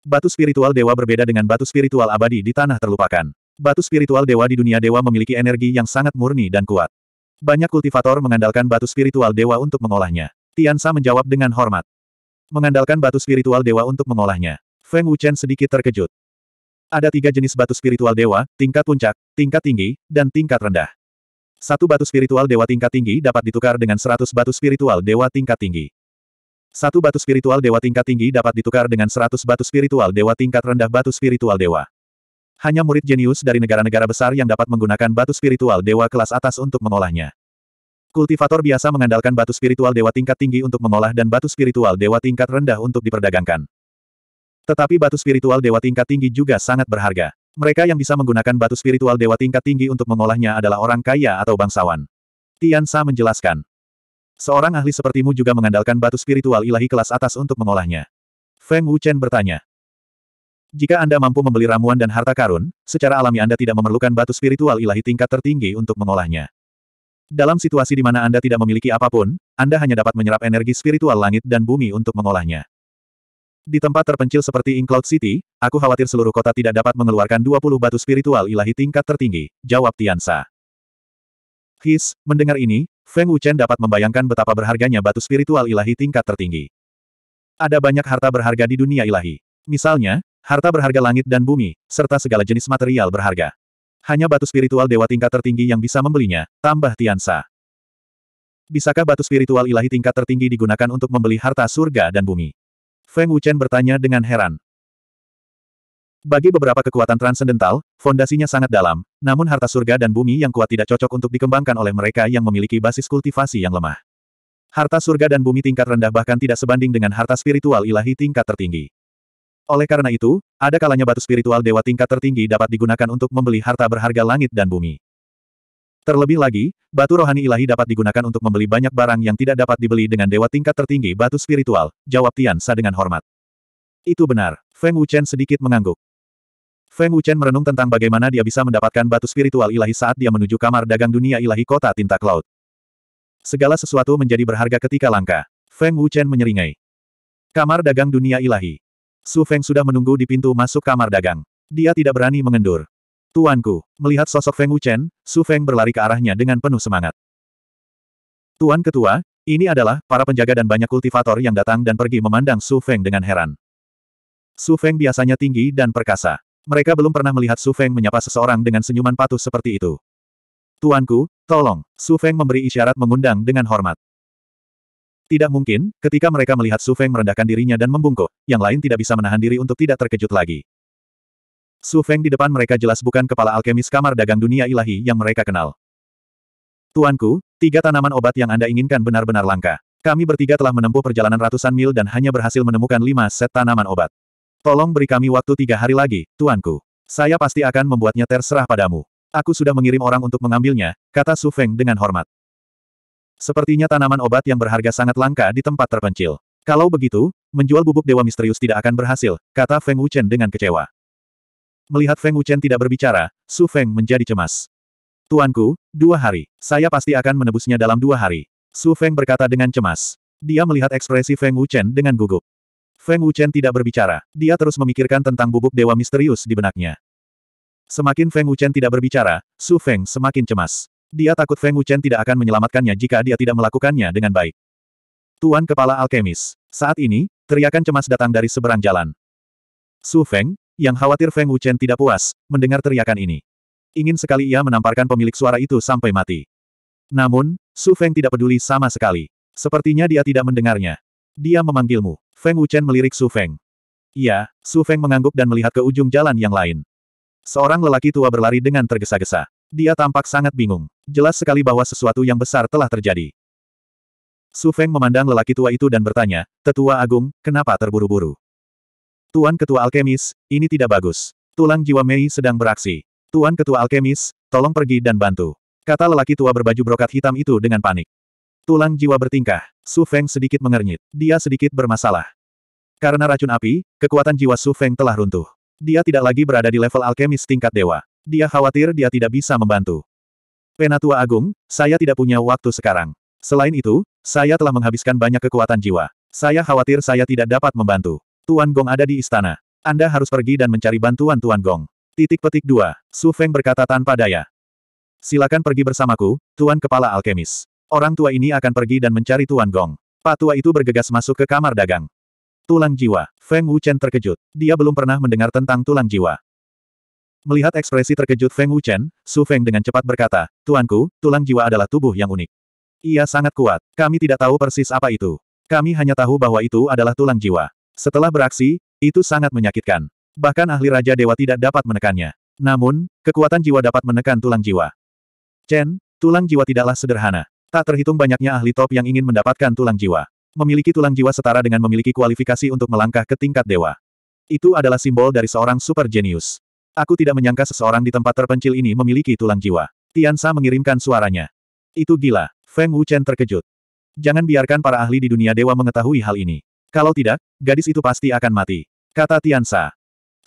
Batu spiritual dewa berbeda dengan batu spiritual abadi di tanah terlupakan. Batu spiritual dewa di dunia dewa memiliki energi yang sangat murni dan kuat. Banyak kultivator mengandalkan batu spiritual dewa untuk mengolahnya. Tian Sa menjawab dengan hormat. Mengandalkan batu spiritual dewa untuk mengolahnya. Feng Wuchen sedikit terkejut. Ada tiga jenis batu spiritual dewa, tingkat puncak, tingkat tinggi, dan tingkat rendah. Satu batu spiritual dewa tingkat tinggi dapat ditukar dengan seratus batu spiritual dewa tingkat tinggi. Satu batu spiritual dewa tingkat tinggi dapat ditukar dengan seratus batu spiritual dewa tingkat rendah batu spiritual dewa. Hanya murid jenius dari negara-negara besar yang dapat menggunakan batu spiritual dewa kelas atas untuk mengolahnya. Kultivator biasa mengandalkan batu spiritual dewa tingkat tinggi untuk mengolah dan batu spiritual dewa tingkat rendah untuk diperdagangkan. Tetapi batu spiritual dewa tingkat tinggi juga sangat berharga. Mereka yang bisa menggunakan batu spiritual dewa tingkat tinggi untuk mengolahnya adalah orang kaya atau bangsawan. Tian Sa menjelaskan. Seorang ahli sepertimu juga mengandalkan batu spiritual ilahi kelas atas untuk mengolahnya. Feng Wuchen bertanya. Jika Anda mampu membeli ramuan dan harta karun, secara alami Anda tidak memerlukan batu spiritual ilahi tingkat tertinggi untuk mengolahnya. Dalam situasi di mana Anda tidak memiliki apapun, Anda hanya dapat menyerap energi spiritual langit dan bumi untuk mengolahnya. Di tempat terpencil seperti Incloud City, aku khawatir seluruh kota tidak dapat mengeluarkan 20 batu spiritual ilahi tingkat tertinggi, jawab Tiansa. His, mendengar ini, Feng Wuchen dapat membayangkan betapa berharganya batu spiritual ilahi tingkat tertinggi. Ada banyak harta berharga di dunia ilahi. Misalnya, harta berharga langit dan bumi, serta segala jenis material berharga. Hanya batu spiritual dewa tingkat tertinggi yang bisa membelinya, tambah Tiansa. Bisakah batu spiritual ilahi tingkat tertinggi digunakan untuk membeli harta surga dan bumi? Feng Wuchen bertanya dengan heran. Bagi beberapa kekuatan transendental, fondasinya sangat dalam, namun harta surga dan bumi yang kuat tidak cocok untuk dikembangkan oleh mereka yang memiliki basis kultivasi yang lemah. Harta surga dan bumi tingkat rendah bahkan tidak sebanding dengan harta spiritual ilahi tingkat tertinggi. Oleh karena itu, ada kalanya batu spiritual dewa tingkat tertinggi dapat digunakan untuk membeli harta berharga langit dan bumi. Terlebih lagi, batu rohani ilahi dapat digunakan untuk membeli banyak barang yang tidak dapat dibeli dengan dewa tingkat tertinggi batu spiritual, jawab Tian Sa dengan hormat. Itu benar. Feng Wuchen sedikit mengangguk. Feng Wuchen merenung tentang bagaimana dia bisa mendapatkan batu spiritual ilahi saat dia menuju kamar dagang dunia ilahi kota Tinta Cloud. Segala sesuatu menjadi berharga ketika langka. Feng Wuchen menyeringai. Kamar dagang dunia ilahi. Su Feng sudah menunggu di pintu masuk kamar dagang. Dia tidak berani mengendur. Tuanku, melihat sosok Feng Wuchen, Su Feng berlari ke arahnya dengan penuh semangat. Tuan Ketua, ini adalah para penjaga dan banyak kultivator yang datang dan pergi memandang Su Feng dengan heran. Su Feng biasanya tinggi dan perkasa. Mereka belum pernah melihat Su Feng menyapa seseorang dengan senyuman patuh seperti itu. Tuanku, tolong, Su Feng memberi isyarat mengundang dengan hormat. Tidak mungkin, ketika mereka melihat Su Feng merendahkan dirinya dan membungkuk, yang lain tidak bisa menahan diri untuk tidak terkejut lagi. Su Feng di depan mereka jelas bukan kepala alkemis kamar dagang dunia ilahi yang mereka kenal. Tuanku, tiga tanaman obat yang Anda inginkan benar-benar langka. Kami bertiga telah menempuh perjalanan ratusan mil dan hanya berhasil menemukan lima set tanaman obat. Tolong beri kami waktu tiga hari lagi, Tuanku. Saya pasti akan membuatnya terserah padamu. Aku sudah mengirim orang untuk mengambilnya, kata Su Feng dengan hormat. Sepertinya tanaman obat yang berharga sangat langka di tempat terpencil. Kalau begitu, menjual bubuk dewa misterius tidak akan berhasil, kata Feng Wuchen dengan kecewa. Melihat Feng Wuchen tidak berbicara, Su Feng menjadi cemas. Tuanku, dua hari. Saya pasti akan menebusnya dalam dua hari. Su Feng berkata dengan cemas. Dia melihat ekspresi Feng Wuchen dengan gugup. Feng Wuchen tidak berbicara. Dia terus memikirkan tentang bubuk dewa misterius di benaknya. Semakin Feng Wuchen tidak berbicara, Su Feng semakin cemas. Dia takut Feng Wuchen tidak akan menyelamatkannya jika dia tidak melakukannya dengan baik. Tuan Kepala Alkemis. Saat ini, teriakan cemas datang dari seberang jalan. Su Feng, yang khawatir Feng Wuchen tidak puas, mendengar teriakan ini. Ingin sekali ia menamparkan pemilik suara itu sampai mati. Namun, Su Feng tidak peduli sama sekali. Sepertinya dia tidak mendengarnya. Dia memanggilmu. Feng Wuchen melirik Su Feng. Iya, Su Feng mengangguk dan melihat ke ujung jalan yang lain. Seorang lelaki tua berlari dengan tergesa-gesa. Dia tampak sangat bingung. Jelas sekali bahwa sesuatu yang besar telah terjadi. Su Feng memandang lelaki tua itu dan bertanya, Tetua Agung, kenapa terburu-buru? Tuan Ketua Alkemis, ini tidak bagus. Tulang jiwa Mei sedang beraksi. Tuan Ketua Alkemis, tolong pergi dan bantu. Kata lelaki tua berbaju brokat hitam itu dengan panik. Tulang jiwa bertingkah. Su Feng sedikit mengernyit. Dia sedikit bermasalah. Karena racun api, kekuatan jiwa Su Feng telah runtuh. Dia tidak lagi berada di level alkemis tingkat dewa. Dia khawatir dia tidak bisa membantu. Penatua Agung, saya tidak punya waktu sekarang. Selain itu, saya telah menghabiskan banyak kekuatan jiwa. Saya khawatir saya tidak dapat membantu. Tuan Gong ada di istana. Anda harus pergi dan mencari bantuan Tuan Gong. Titik petik dua. Su Feng berkata tanpa daya. Silakan pergi bersamaku, Tuan Kepala Alkemis. Orang tua ini akan pergi dan mencari Tuan Gong. Pak tua itu bergegas masuk ke kamar dagang. Tulang jiwa. Feng Wuchen terkejut. Dia belum pernah mendengar tentang tulang jiwa. Melihat ekspresi terkejut Feng Wuchen, Su Feng dengan cepat berkata, Tuanku, tulang jiwa adalah tubuh yang unik. Ia sangat kuat. Kami tidak tahu persis apa itu. Kami hanya tahu bahwa itu adalah tulang jiwa. Setelah beraksi, itu sangat menyakitkan. Bahkan ahli Raja Dewa tidak dapat menekannya. Namun, kekuatan jiwa dapat menekan tulang jiwa. Chen, tulang jiwa tidaklah sederhana. Tak terhitung banyaknya ahli top yang ingin mendapatkan tulang jiwa. Memiliki tulang jiwa setara dengan memiliki kualifikasi untuk melangkah ke tingkat dewa. Itu adalah simbol dari seorang super genius. Aku tidak menyangka seseorang di tempat terpencil ini memiliki tulang jiwa. Tian Sa mengirimkan suaranya. Itu gila. Feng Wuchen terkejut. Jangan biarkan para ahli di dunia dewa mengetahui hal ini. Kalau tidak, gadis itu pasti akan mati. Kata Tiansa.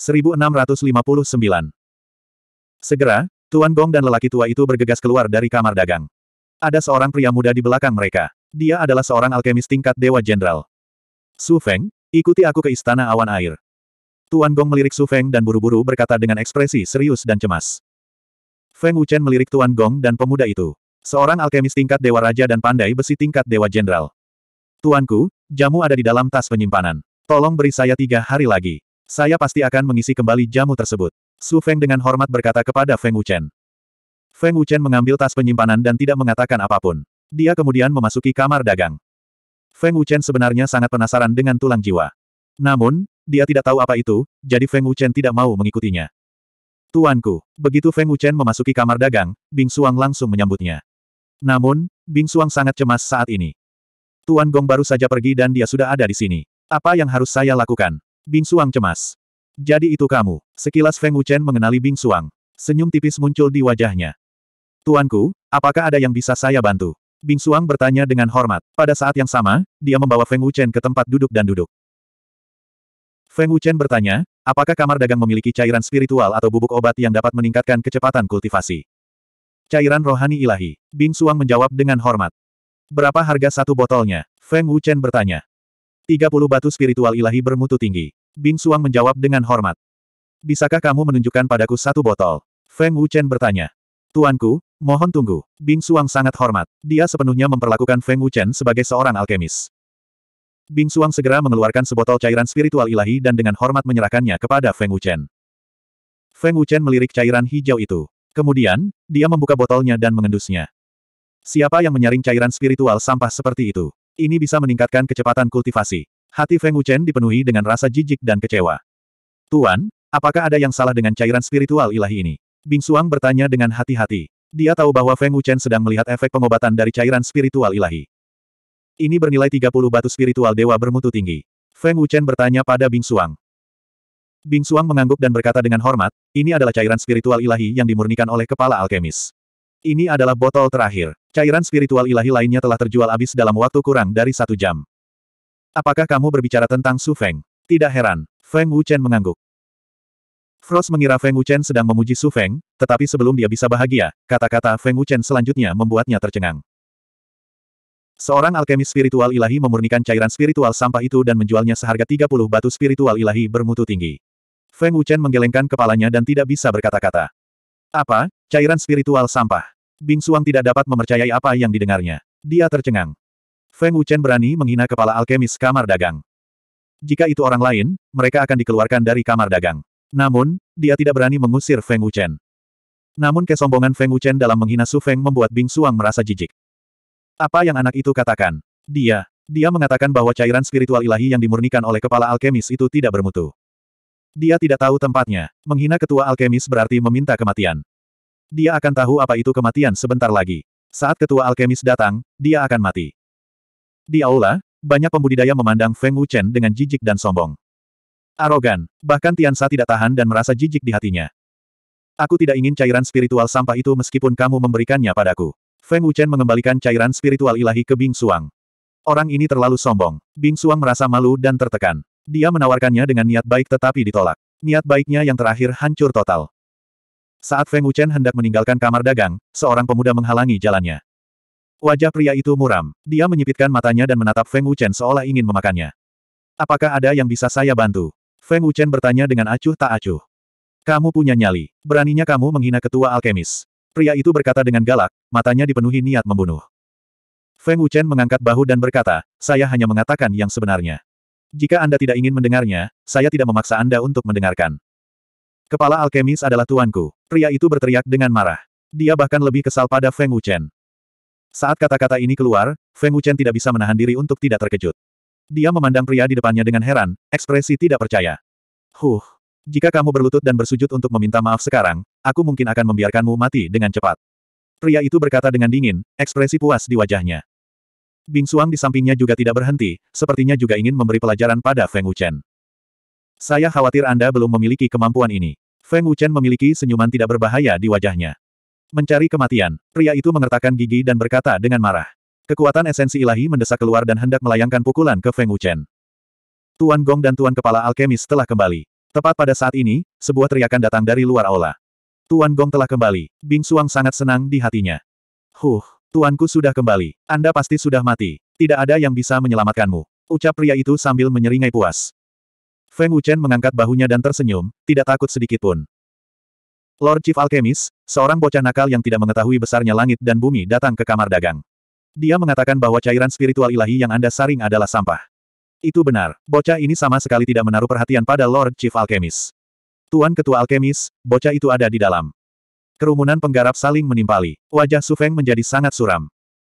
1659. Segera, Tuan Gong dan lelaki tua itu bergegas keluar dari kamar dagang. Ada seorang pria muda di belakang mereka. Dia adalah seorang alkemis tingkat Dewa Jenderal. Su Feng, ikuti aku ke Istana Awan Air. Tuan Gong melirik Su Feng dan buru-buru berkata dengan ekspresi serius dan cemas. Feng Wuchen melirik Tuan Gong dan pemuda itu. Seorang alkemis tingkat Dewa Raja dan pandai besi tingkat Dewa Jenderal. Tuanku, jamu ada di dalam tas penyimpanan. Tolong beri saya tiga hari lagi. Saya pasti akan mengisi kembali jamu tersebut. Su Feng dengan hormat berkata kepada Feng Wuchen. Feng Wuchen mengambil tas penyimpanan dan tidak mengatakan apapun. Dia kemudian memasuki kamar dagang. Feng Wuchen sebenarnya sangat penasaran dengan tulang jiwa. Namun, dia tidak tahu apa itu, jadi Feng Wuchen tidak mau mengikutinya. Tuanku, begitu Feng Wuchen memasuki kamar dagang, Bing Suang langsung menyambutnya. Namun, Bing Suang sangat cemas saat ini. Tuan Gong baru saja pergi dan dia sudah ada di sini. Apa yang harus saya lakukan? Bing Suang cemas. Jadi itu kamu. Sekilas Feng Wuchen mengenali Bing Suang. Senyum tipis muncul di wajahnya. Tuanku, apakah ada yang bisa saya bantu? Bing Suang bertanya dengan hormat. Pada saat yang sama, dia membawa Feng Wuchen ke tempat duduk dan duduk. Feng Wuchen bertanya, apakah kamar dagang memiliki cairan spiritual atau bubuk obat yang dapat meningkatkan kecepatan kultivasi? Cairan rohani ilahi. Bing Suang menjawab dengan hormat. Berapa harga satu botolnya? Feng Wuchen bertanya. 30 batu spiritual ilahi bermutu tinggi. Bing Suang menjawab dengan hormat. Bisakah kamu menunjukkan padaku satu botol? Feng Wuchen bertanya. Tuanku, mohon tunggu. Bing Suang sangat hormat. Dia sepenuhnya memperlakukan Feng Wuchen sebagai seorang alkemis. Bing Suang segera mengeluarkan sebotol cairan spiritual ilahi dan dengan hormat menyerahkannya kepada Feng Wuchen. Feng Wuchen melirik cairan hijau itu. Kemudian, dia membuka botolnya dan mengendusnya. Siapa yang menyaring cairan spiritual sampah seperti itu? Ini bisa meningkatkan kecepatan kultivasi. Hati Feng Wuchen dipenuhi dengan rasa jijik dan kecewa. Tuan, apakah ada yang salah dengan cairan spiritual ilahi ini? Bing Suang bertanya dengan hati-hati. Dia tahu bahwa Feng Wuchen sedang melihat efek pengobatan dari cairan spiritual ilahi. Ini bernilai 30 batu spiritual dewa bermutu tinggi. Feng Wuchen bertanya pada Bing Suang. Bing Suang mengangguk dan berkata dengan hormat, ini adalah cairan spiritual ilahi yang dimurnikan oleh kepala alkemis. Ini adalah botol terakhir. Cairan spiritual ilahi lainnya telah terjual habis dalam waktu kurang dari satu jam. Apakah kamu berbicara tentang Su Feng? Tidak heran. Feng Wuchen mengangguk. Frost mengira Feng Wuchen sedang memuji Su Feng, tetapi sebelum dia bisa bahagia, kata-kata Feng Wuchen selanjutnya membuatnya tercengang. Seorang alkemis spiritual ilahi memurnikan cairan spiritual sampah itu dan menjualnya seharga 30 batu spiritual ilahi bermutu tinggi. Feng Wuchen menggelengkan kepalanya dan tidak bisa berkata-kata. Apa? Cairan spiritual sampah. Bing Suang tidak dapat mempercayai apa yang didengarnya. Dia tercengang. Feng Wuchen berani menghina kepala alkemis kamar dagang. Jika itu orang lain, mereka akan dikeluarkan dari kamar dagang. Namun, dia tidak berani mengusir Feng Wuchen. Namun kesombongan Feng Wuchen dalam menghina Su Feng membuat Bing Suang merasa jijik. Apa yang anak itu katakan? Dia, dia mengatakan bahwa cairan spiritual ilahi yang dimurnikan oleh kepala alkemis itu tidak bermutu. Dia tidak tahu tempatnya. Menghina ketua alkemis berarti meminta kematian. Dia akan tahu apa itu kematian sebentar lagi. Saat ketua alkemis datang, dia akan mati. Di aula, banyak pembudidaya memandang Feng Wuchen dengan jijik dan sombong. Arogan, bahkan Tian Sa tidak tahan dan merasa jijik di hatinya. Aku tidak ingin cairan spiritual sampah itu meskipun kamu memberikannya padaku. Feng Wuchen mengembalikan cairan spiritual ilahi ke Bing Suang. Orang ini terlalu sombong. Bing Suang merasa malu dan tertekan. Dia menawarkannya dengan niat baik tetapi ditolak. Niat baiknya yang terakhir hancur total. Saat Feng Wuchen hendak meninggalkan kamar dagang, seorang pemuda menghalangi jalannya. Wajah pria itu muram. Dia menyipitkan matanya dan menatap Feng Wuchen seolah ingin memakannya. Apakah ada yang bisa saya bantu? Feng Wuchen bertanya dengan acuh tak acuh. Kamu punya nyali. Beraninya kamu menghina ketua alkemis. Pria itu berkata dengan galak, matanya dipenuhi niat membunuh. Feng Wuchen mengangkat bahu dan berkata, saya hanya mengatakan yang sebenarnya. Jika Anda tidak ingin mendengarnya, saya tidak memaksa Anda untuk mendengarkan. Kepala alkemis adalah tuanku. Pria itu berteriak dengan marah. Dia bahkan lebih kesal pada Feng Wuchen. Saat kata-kata ini keluar, Feng Wuchen tidak bisa menahan diri untuk tidak terkejut. Dia memandang pria di depannya dengan heran, ekspresi tidak percaya. Huh, jika kamu berlutut dan bersujud untuk meminta maaf sekarang, aku mungkin akan membiarkanmu mati dengan cepat. Pria itu berkata dengan dingin, ekspresi puas di wajahnya. Bing Suang di sampingnya juga tidak berhenti, sepertinya juga ingin memberi pelajaran pada Feng Wuchen. Saya khawatir Anda belum memiliki kemampuan ini. Feng Wuchen memiliki senyuman tidak berbahaya di wajahnya. Mencari kematian, pria itu mengertakkan gigi dan berkata dengan marah. Kekuatan esensi ilahi mendesak keluar dan hendak melayangkan pukulan ke Feng Wuchen. Tuan Gong dan Tuan Kepala Alkemis telah kembali. Tepat pada saat ini, sebuah teriakan datang dari luar aula. Tuan Gong telah kembali. Bing Suang sangat senang di hatinya. Huh, Tuanku sudah kembali. Anda pasti sudah mati. Tidak ada yang bisa menyelamatkanmu. Ucap pria itu sambil menyeringai puas. Feng Wuchen mengangkat bahunya dan tersenyum, tidak takut sedikit pun. Lord Chief Alchemist, seorang bocah nakal yang tidak mengetahui besarnya langit dan bumi datang ke kamar dagang. Dia mengatakan bahwa cairan spiritual ilahi yang Anda saring adalah sampah. Itu benar, bocah ini sama sekali tidak menaruh perhatian pada Lord Chief Alchemist. Tuan Ketua Alchemist, bocah itu ada di dalam. Kerumunan penggarap saling menimpali. Wajah Su Feng menjadi sangat suram.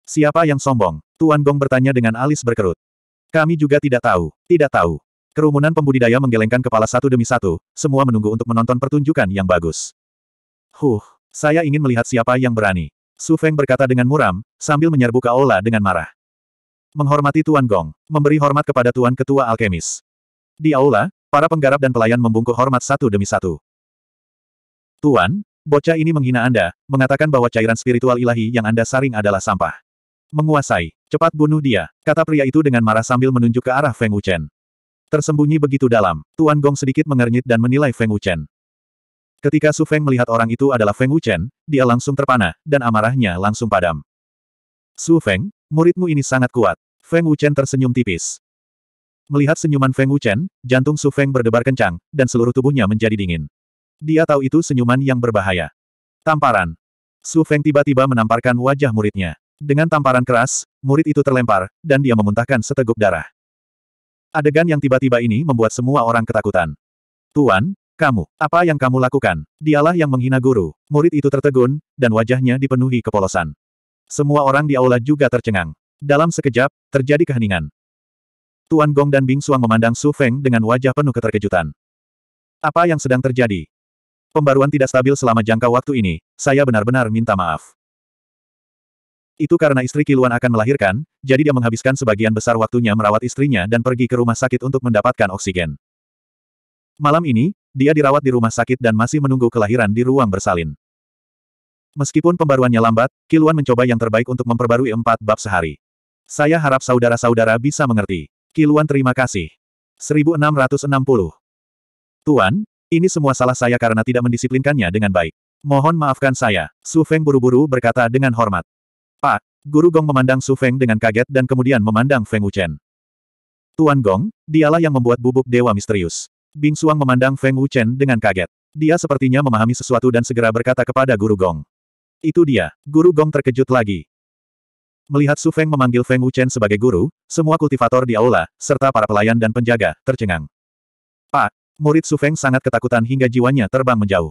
Siapa yang sombong? Tuan Gong bertanya dengan alis berkerut. Kami juga tidak tahu. Tidak tahu. Kerumunan pembudidaya menggelengkan kepala satu demi satu, semua menunggu untuk menonton pertunjukan yang bagus. Huh, saya ingin melihat siapa yang berani. Su Feng berkata dengan muram, sambil menyerbu ke dengan marah. Menghormati Tuan Gong, memberi hormat kepada Tuan Ketua Alkemis. Di aula, para penggarap dan pelayan membungkuk hormat satu demi satu. Tuan, Bocah ini menghina Anda, mengatakan bahwa cairan spiritual ilahi yang Anda saring adalah sampah. Menguasai, cepat bunuh dia, kata pria itu dengan marah sambil menunjuk ke arah Feng Wuchen. Tersembunyi begitu dalam, Tuan Gong sedikit mengernyit dan menilai Feng Wuchen. Ketika Su Feng melihat orang itu adalah Feng Wuchen, dia langsung terpana, dan amarahnya langsung padam. Su Feng, muridmu ini sangat kuat. Feng Wuchen tersenyum tipis. Melihat senyuman Feng Wuchen, jantung Su Feng berdebar kencang, dan seluruh tubuhnya menjadi dingin. Dia tahu itu senyuman yang berbahaya. Tamparan. Su Feng tiba-tiba menamparkan wajah muridnya. Dengan tamparan keras, murid itu terlempar, dan dia memuntahkan seteguk darah. Adegan yang tiba-tiba ini membuat semua orang ketakutan. Tuan, kamu, apa yang kamu lakukan? Dialah yang menghina guru. Murid itu tertegun, dan wajahnya dipenuhi kepolosan. Semua orang di aula juga tercengang. Dalam sekejap, terjadi keheningan. Tuan Gong dan Bing Suang memandang Su Feng dengan wajah penuh keterkejutan. Apa yang sedang terjadi? Pembaruan tidak stabil selama jangka waktu ini, saya benar-benar minta maaf. Itu karena istri Kiluan akan melahirkan, jadi dia menghabiskan sebagian besar waktunya merawat istrinya dan pergi ke rumah sakit untuk mendapatkan oksigen. Malam ini, dia dirawat di rumah sakit dan masih menunggu kelahiran di ruang bersalin. Meskipun pembaruannya lambat, Kiluan mencoba yang terbaik untuk memperbarui empat bab sehari. Saya harap saudara-saudara bisa mengerti. Kiluan terima kasih. 1660 Tuan, ini semua salah saya karena tidak mendisiplinkannya dengan baik. Mohon maafkan saya, Su Feng buru-buru berkata dengan hormat. Pak, Guru Gong memandang Su Feng dengan kaget dan kemudian memandang Feng Wuchen. Tuan Gong, dialah yang membuat bubuk dewa misterius. Bing Suang memandang Feng Wuchen dengan kaget. Dia sepertinya memahami sesuatu dan segera berkata kepada Guru Gong. Itu dia, Guru Gong terkejut lagi. Melihat Su Feng memanggil Feng Wuchen sebagai guru, semua kultivator di aula, serta para pelayan dan penjaga, tercengang. Pak, Murid Su Feng sangat ketakutan hingga jiwanya terbang menjauh.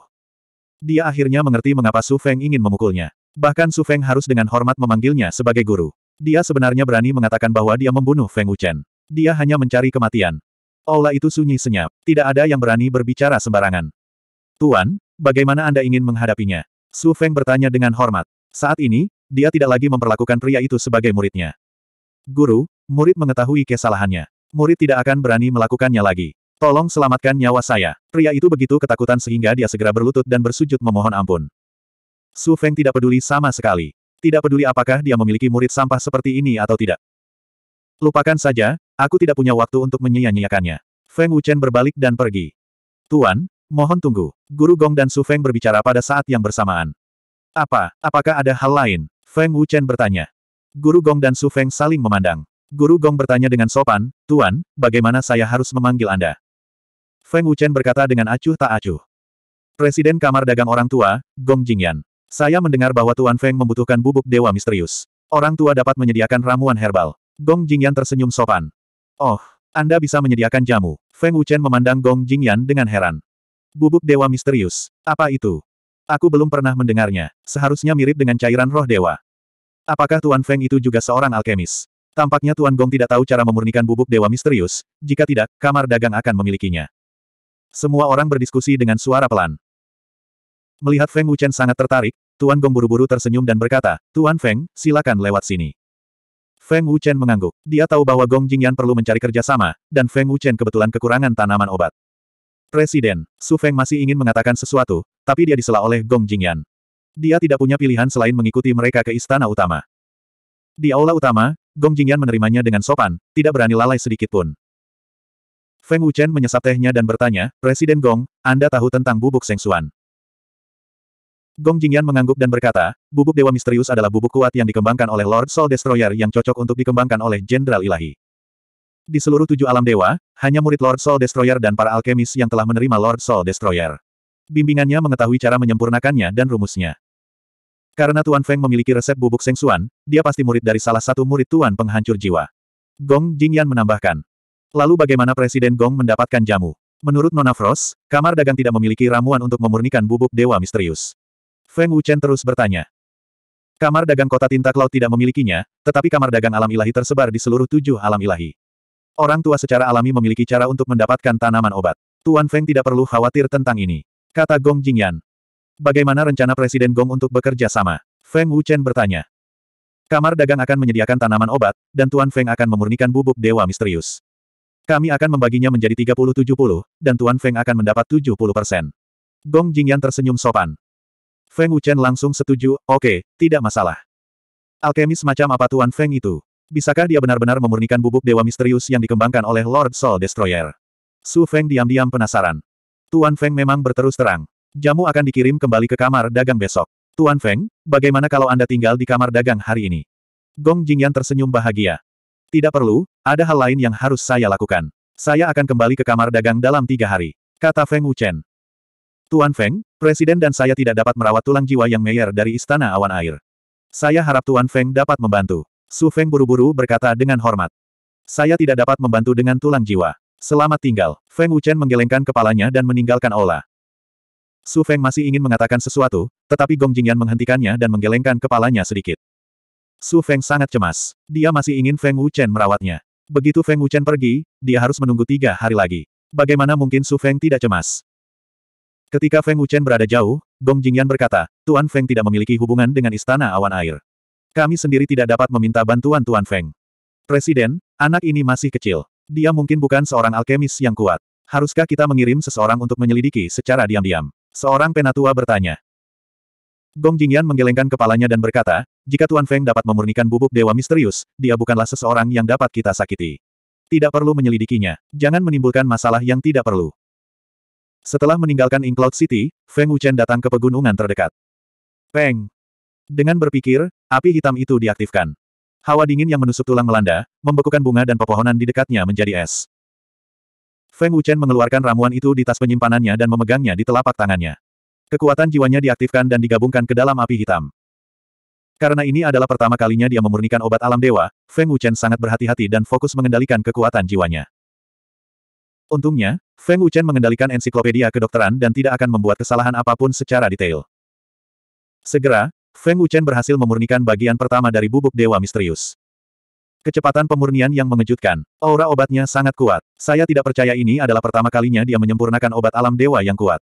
Dia akhirnya mengerti mengapa Su Feng ingin memukulnya. Bahkan Su Feng harus dengan hormat memanggilnya sebagai guru. Dia sebenarnya berani mengatakan bahwa dia membunuh Feng Wuchen. Dia hanya mencari kematian. Aula itu sunyi senyap. Tidak ada yang berani berbicara sembarangan. Tuan, bagaimana Anda ingin menghadapinya? Su Feng bertanya dengan hormat. Saat ini, dia tidak lagi memperlakukan pria itu sebagai muridnya. Guru, murid mengetahui kesalahannya. Murid tidak akan berani melakukannya lagi. Tolong selamatkan nyawa saya. Pria itu begitu ketakutan sehingga dia segera berlutut dan bersujud memohon ampun. Su Feng tidak peduli sama sekali. Tidak peduli apakah dia memiliki murid sampah seperti ini atau tidak. Lupakan saja, aku tidak punya waktu untuk menyia-nyiakannya. Feng Wuchen berbalik dan pergi. Tuan, mohon tunggu. Guru Gong dan Su Feng berbicara pada saat yang bersamaan. Apa, apakah ada hal lain? Feng Wuchen bertanya. Guru Gong dan Su Feng saling memandang. Guru Gong bertanya dengan sopan, Tuan, bagaimana saya harus memanggil Anda? Feng Wuchen berkata dengan acuh tak acuh. Presiden Kamar Dagang Orang Tua, Gong Jingyan. Saya mendengar bahwa Tuan Feng membutuhkan bubuk dewa misterius. Orang tua dapat menyediakan ramuan herbal. Gong Jingyan tersenyum sopan. Oh, Anda bisa menyediakan jamu. Feng Wuchen memandang Gong Jingyan dengan heran. Bubuk dewa misterius. Apa itu? Aku belum pernah mendengarnya. Seharusnya mirip dengan cairan roh dewa. Apakah Tuan Feng itu juga seorang alkemis? Tampaknya Tuan Gong tidak tahu cara memurnikan bubuk dewa misterius. Jika tidak, kamar dagang akan memilikinya. Semua orang berdiskusi dengan suara pelan. Melihat Feng Wuchen sangat tertarik, Tuan Gong buru-buru tersenyum dan berkata, Tuan Feng, silakan lewat sini. Feng Wuchen mengangguk. Dia tahu bahwa Gong Jingyan perlu mencari kerjasama, dan Feng Wuchen kebetulan kekurangan tanaman obat. Presiden, Su Feng masih ingin mengatakan sesuatu, tapi dia disela oleh Gong Jingyan. Dia tidak punya pilihan selain mengikuti mereka ke istana utama. Di aula utama, Gong Jingyan menerimanya dengan sopan, tidak berani lalai sedikit pun. Feng Wuchen menyesap tehnya dan bertanya, Presiden Gong, Anda tahu tentang bubuk Sengsuan? Gong Jingyan mengangguk dan berkata, bubuk dewa misterius adalah bubuk kuat yang dikembangkan oleh Lord Soul Destroyer yang cocok untuk dikembangkan oleh Jenderal Ilahi. Di seluruh tujuh alam dewa, hanya murid Lord Soul Destroyer dan para alkemis yang telah menerima Lord Soul Destroyer. Bimbingannya mengetahui cara menyempurnakannya dan rumusnya. Karena Tuan Feng memiliki resep bubuk Sengsuan, dia pasti murid dari salah satu murid Tuan penghancur jiwa. Gong Jingyan menambahkan. Lalu bagaimana Presiden Gong mendapatkan jamu? Menurut Nona Frost, kamar dagang tidak memiliki ramuan untuk memurnikan bubuk dewa misterius. Feng Wuchen terus bertanya. Kamar dagang kota tinta laut tidak memilikinya, tetapi kamar dagang alam ilahi tersebar di seluruh tujuh alam ilahi. Orang tua secara alami memiliki cara untuk mendapatkan tanaman obat. Tuan Feng tidak perlu khawatir tentang ini. Kata Gong Jingyan. Bagaimana rencana Presiden Gong untuk bekerja sama? Feng Wuchen bertanya. Kamar dagang akan menyediakan tanaman obat, dan Tuan Feng akan memurnikan bubuk dewa misterius. Kami akan membaginya menjadi 30-70, dan Tuan Feng akan mendapat 70 persen. Gong Jingyan tersenyum sopan. Feng Wuchen langsung setuju, oke, okay, tidak masalah. Alkemis macam apa Tuan Feng itu? Bisakah dia benar-benar memurnikan bubuk dewa misterius yang dikembangkan oleh Lord Soul Destroyer? Su Feng diam-diam penasaran. Tuan Feng memang berterus terang. Jamu akan dikirim kembali ke kamar dagang besok. Tuan Feng, bagaimana kalau Anda tinggal di kamar dagang hari ini? Gong Jingyan tersenyum bahagia. Tidak perlu, ada hal lain yang harus saya lakukan. Saya akan kembali ke kamar dagang dalam tiga hari. Kata Feng Wuchen. Tuan Feng, Presiden dan saya tidak dapat merawat tulang jiwa yang meyer dari Istana Awan Air. Saya harap Tuan Feng dapat membantu. Su Feng buru-buru berkata dengan hormat. Saya tidak dapat membantu dengan tulang jiwa. Selamat tinggal. Feng Wuchen menggelengkan kepalanya dan meninggalkan Ola. Su Feng masih ingin mengatakan sesuatu, tetapi Gong Jingyan menghentikannya dan menggelengkan kepalanya sedikit. Su Feng sangat cemas. Dia masih ingin Feng Wuchen merawatnya. Begitu Feng Wuchen pergi, dia harus menunggu tiga hari lagi. Bagaimana mungkin Su Feng tidak cemas? Ketika Feng Wuchen berada jauh, Gong Jingyan berkata, Tuan Feng tidak memiliki hubungan dengan Istana Awan Air. Kami sendiri tidak dapat meminta bantuan Tuan Feng. Presiden, anak ini masih kecil. Dia mungkin bukan seorang alkemis yang kuat. Haruskah kita mengirim seseorang untuk menyelidiki secara diam-diam? Seorang penatua bertanya. Gong Jingyan menggelengkan kepalanya dan berkata, jika Tuan Feng dapat memurnikan bubuk dewa misterius, dia bukanlah seseorang yang dapat kita sakiti. Tidak perlu menyelidikinya, jangan menimbulkan masalah yang tidak perlu. Setelah meninggalkan Ink Cloud City, Feng Wuchen datang ke pegunungan terdekat. Feng, Dengan berpikir, api hitam itu diaktifkan. Hawa dingin yang menusuk tulang melanda, membekukan bunga dan pepohonan di dekatnya menjadi es. Feng Wuchen mengeluarkan ramuan itu di tas penyimpanannya dan memegangnya di telapak tangannya. Kekuatan jiwanya diaktifkan dan digabungkan ke dalam api hitam. Karena ini adalah pertama kalinya dia memurnikan obat alam dewa, Feng Wuchen sangat berhati-hati dan fokus mengendalikan kekuatan jiwanya. Untungnya, Feng Wuchen mengendalikan ensiklopedia kedokteran dan tidak akan membuat kesalahan apapun secara detail. Segera, Feng Wuchen berhasil memurnikan bagian pertama dari bubuk dewa misterius. Kecepatan pemurnian yang mengejutkan. Aura obatnya sangat kuat. Saya tidak percaya ini adalah pertama kalinya dia menyempurnakan obat alam dewa yang kuat.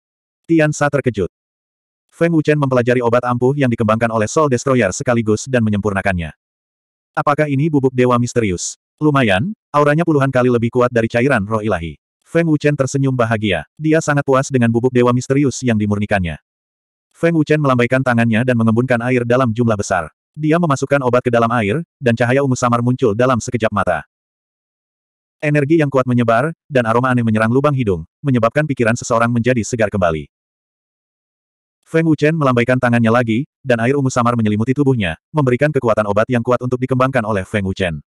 Tian Sa terkejut. Feng Wuchen mempelajari obat ampuh yang dikembangkan oleh Soul Destroyer sekaligus dan menyempurnakannya. Apakah ini bubuk dewa misterius? Lumayan, auranya puluhan kali lebih kuat dari cairan roh ilahi. Feng Wuchen tersenyum bahagia. Dia sangat puas dengan bubuk dewa misterius yang dimurnikannya. Feng Wuchen melambaikan tangannya dan mengembunkan air dalam jumlah besar. Dia memasukkan obat ke dalam air, dan cahaya ungu samar muncul dalam sekejap mata. Energi yang kuat menyebar, dan aroma aneh menyerang lubang hidung, menyebabkan pikiran seseorang menjadi segar kembali. Feng Wuchen melambaikan tangannya lagi, dan air ungu samar menyelimuti tubuhnya, memberikan kekuatan obat yang kuat untuk dikembangkan oleh Feng Wuchen.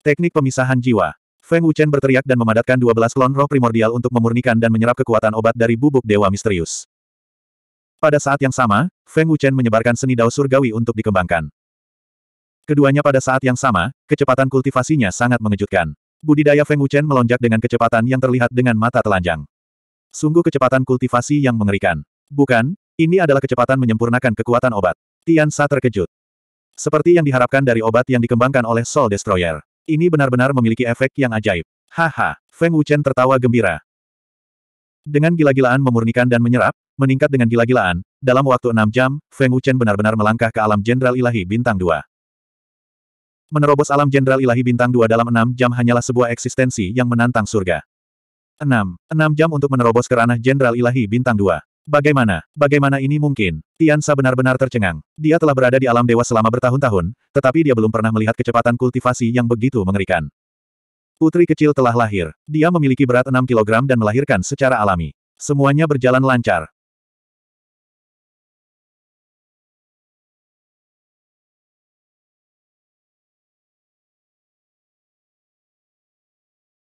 Teknik pemisahan jiwa. Feng Wuchen berteriak dan memadatkan 12 klon roh primordial untuk memurnikan dan menyerap kekuatan obat dari bubuk dewa misterius. Pada saat yang sama, Feng Wuchen menyebarkan seni dao surgawi untuk dikembangkan. Keduanya pada saat yang sama, kecepatan kultivasinya sangat mengejutkan. Budidaya Feng Wuchen melonjak dengan kecepatan yang terlihat dengan mata telanjang. Sungguh kecepatan kultivasi yang mengerikan. Bukan, ini adalah kecepatan menyempurnakan kekuatan obat. Tian Sa terkejut. Seperti yang diharapkan dari obat yang dikembangkan oleh Soul Destroyer. Ini benar-benar memiliki efek yang ajaib. Haha, Feng Wuchen tertawa gembira. Dengan gila-gilaan memurnikan dan menyerap, meningkat dengan gila-gilaan, dalam waktu enam jam, Feng Wuchen benar-benar melangkah ke alam Jenderal Ilahi Bintang 2. Menerobos alam Jenderal Ilahi Bintang 2 dalam enam jam hanyalah sebuah eksistensi yang menantang surga. Enam, 6 jam untuk menerobos ke ranah Jenderal Ilahi Bintang 2. Bagaimana? Bagaimana ini mungkin? Tiansa benar-benar tercengang. Dia telah berada di alam dewa selama bertahun-tahun, tetapi dia belum pernah melihat kecepatan kultivasi yang begitu mengerikan. Putri kecil telah lahir. Dia memiliki berat 6 kg dan melahirkan secara alami. Semuanya berjalan lancar.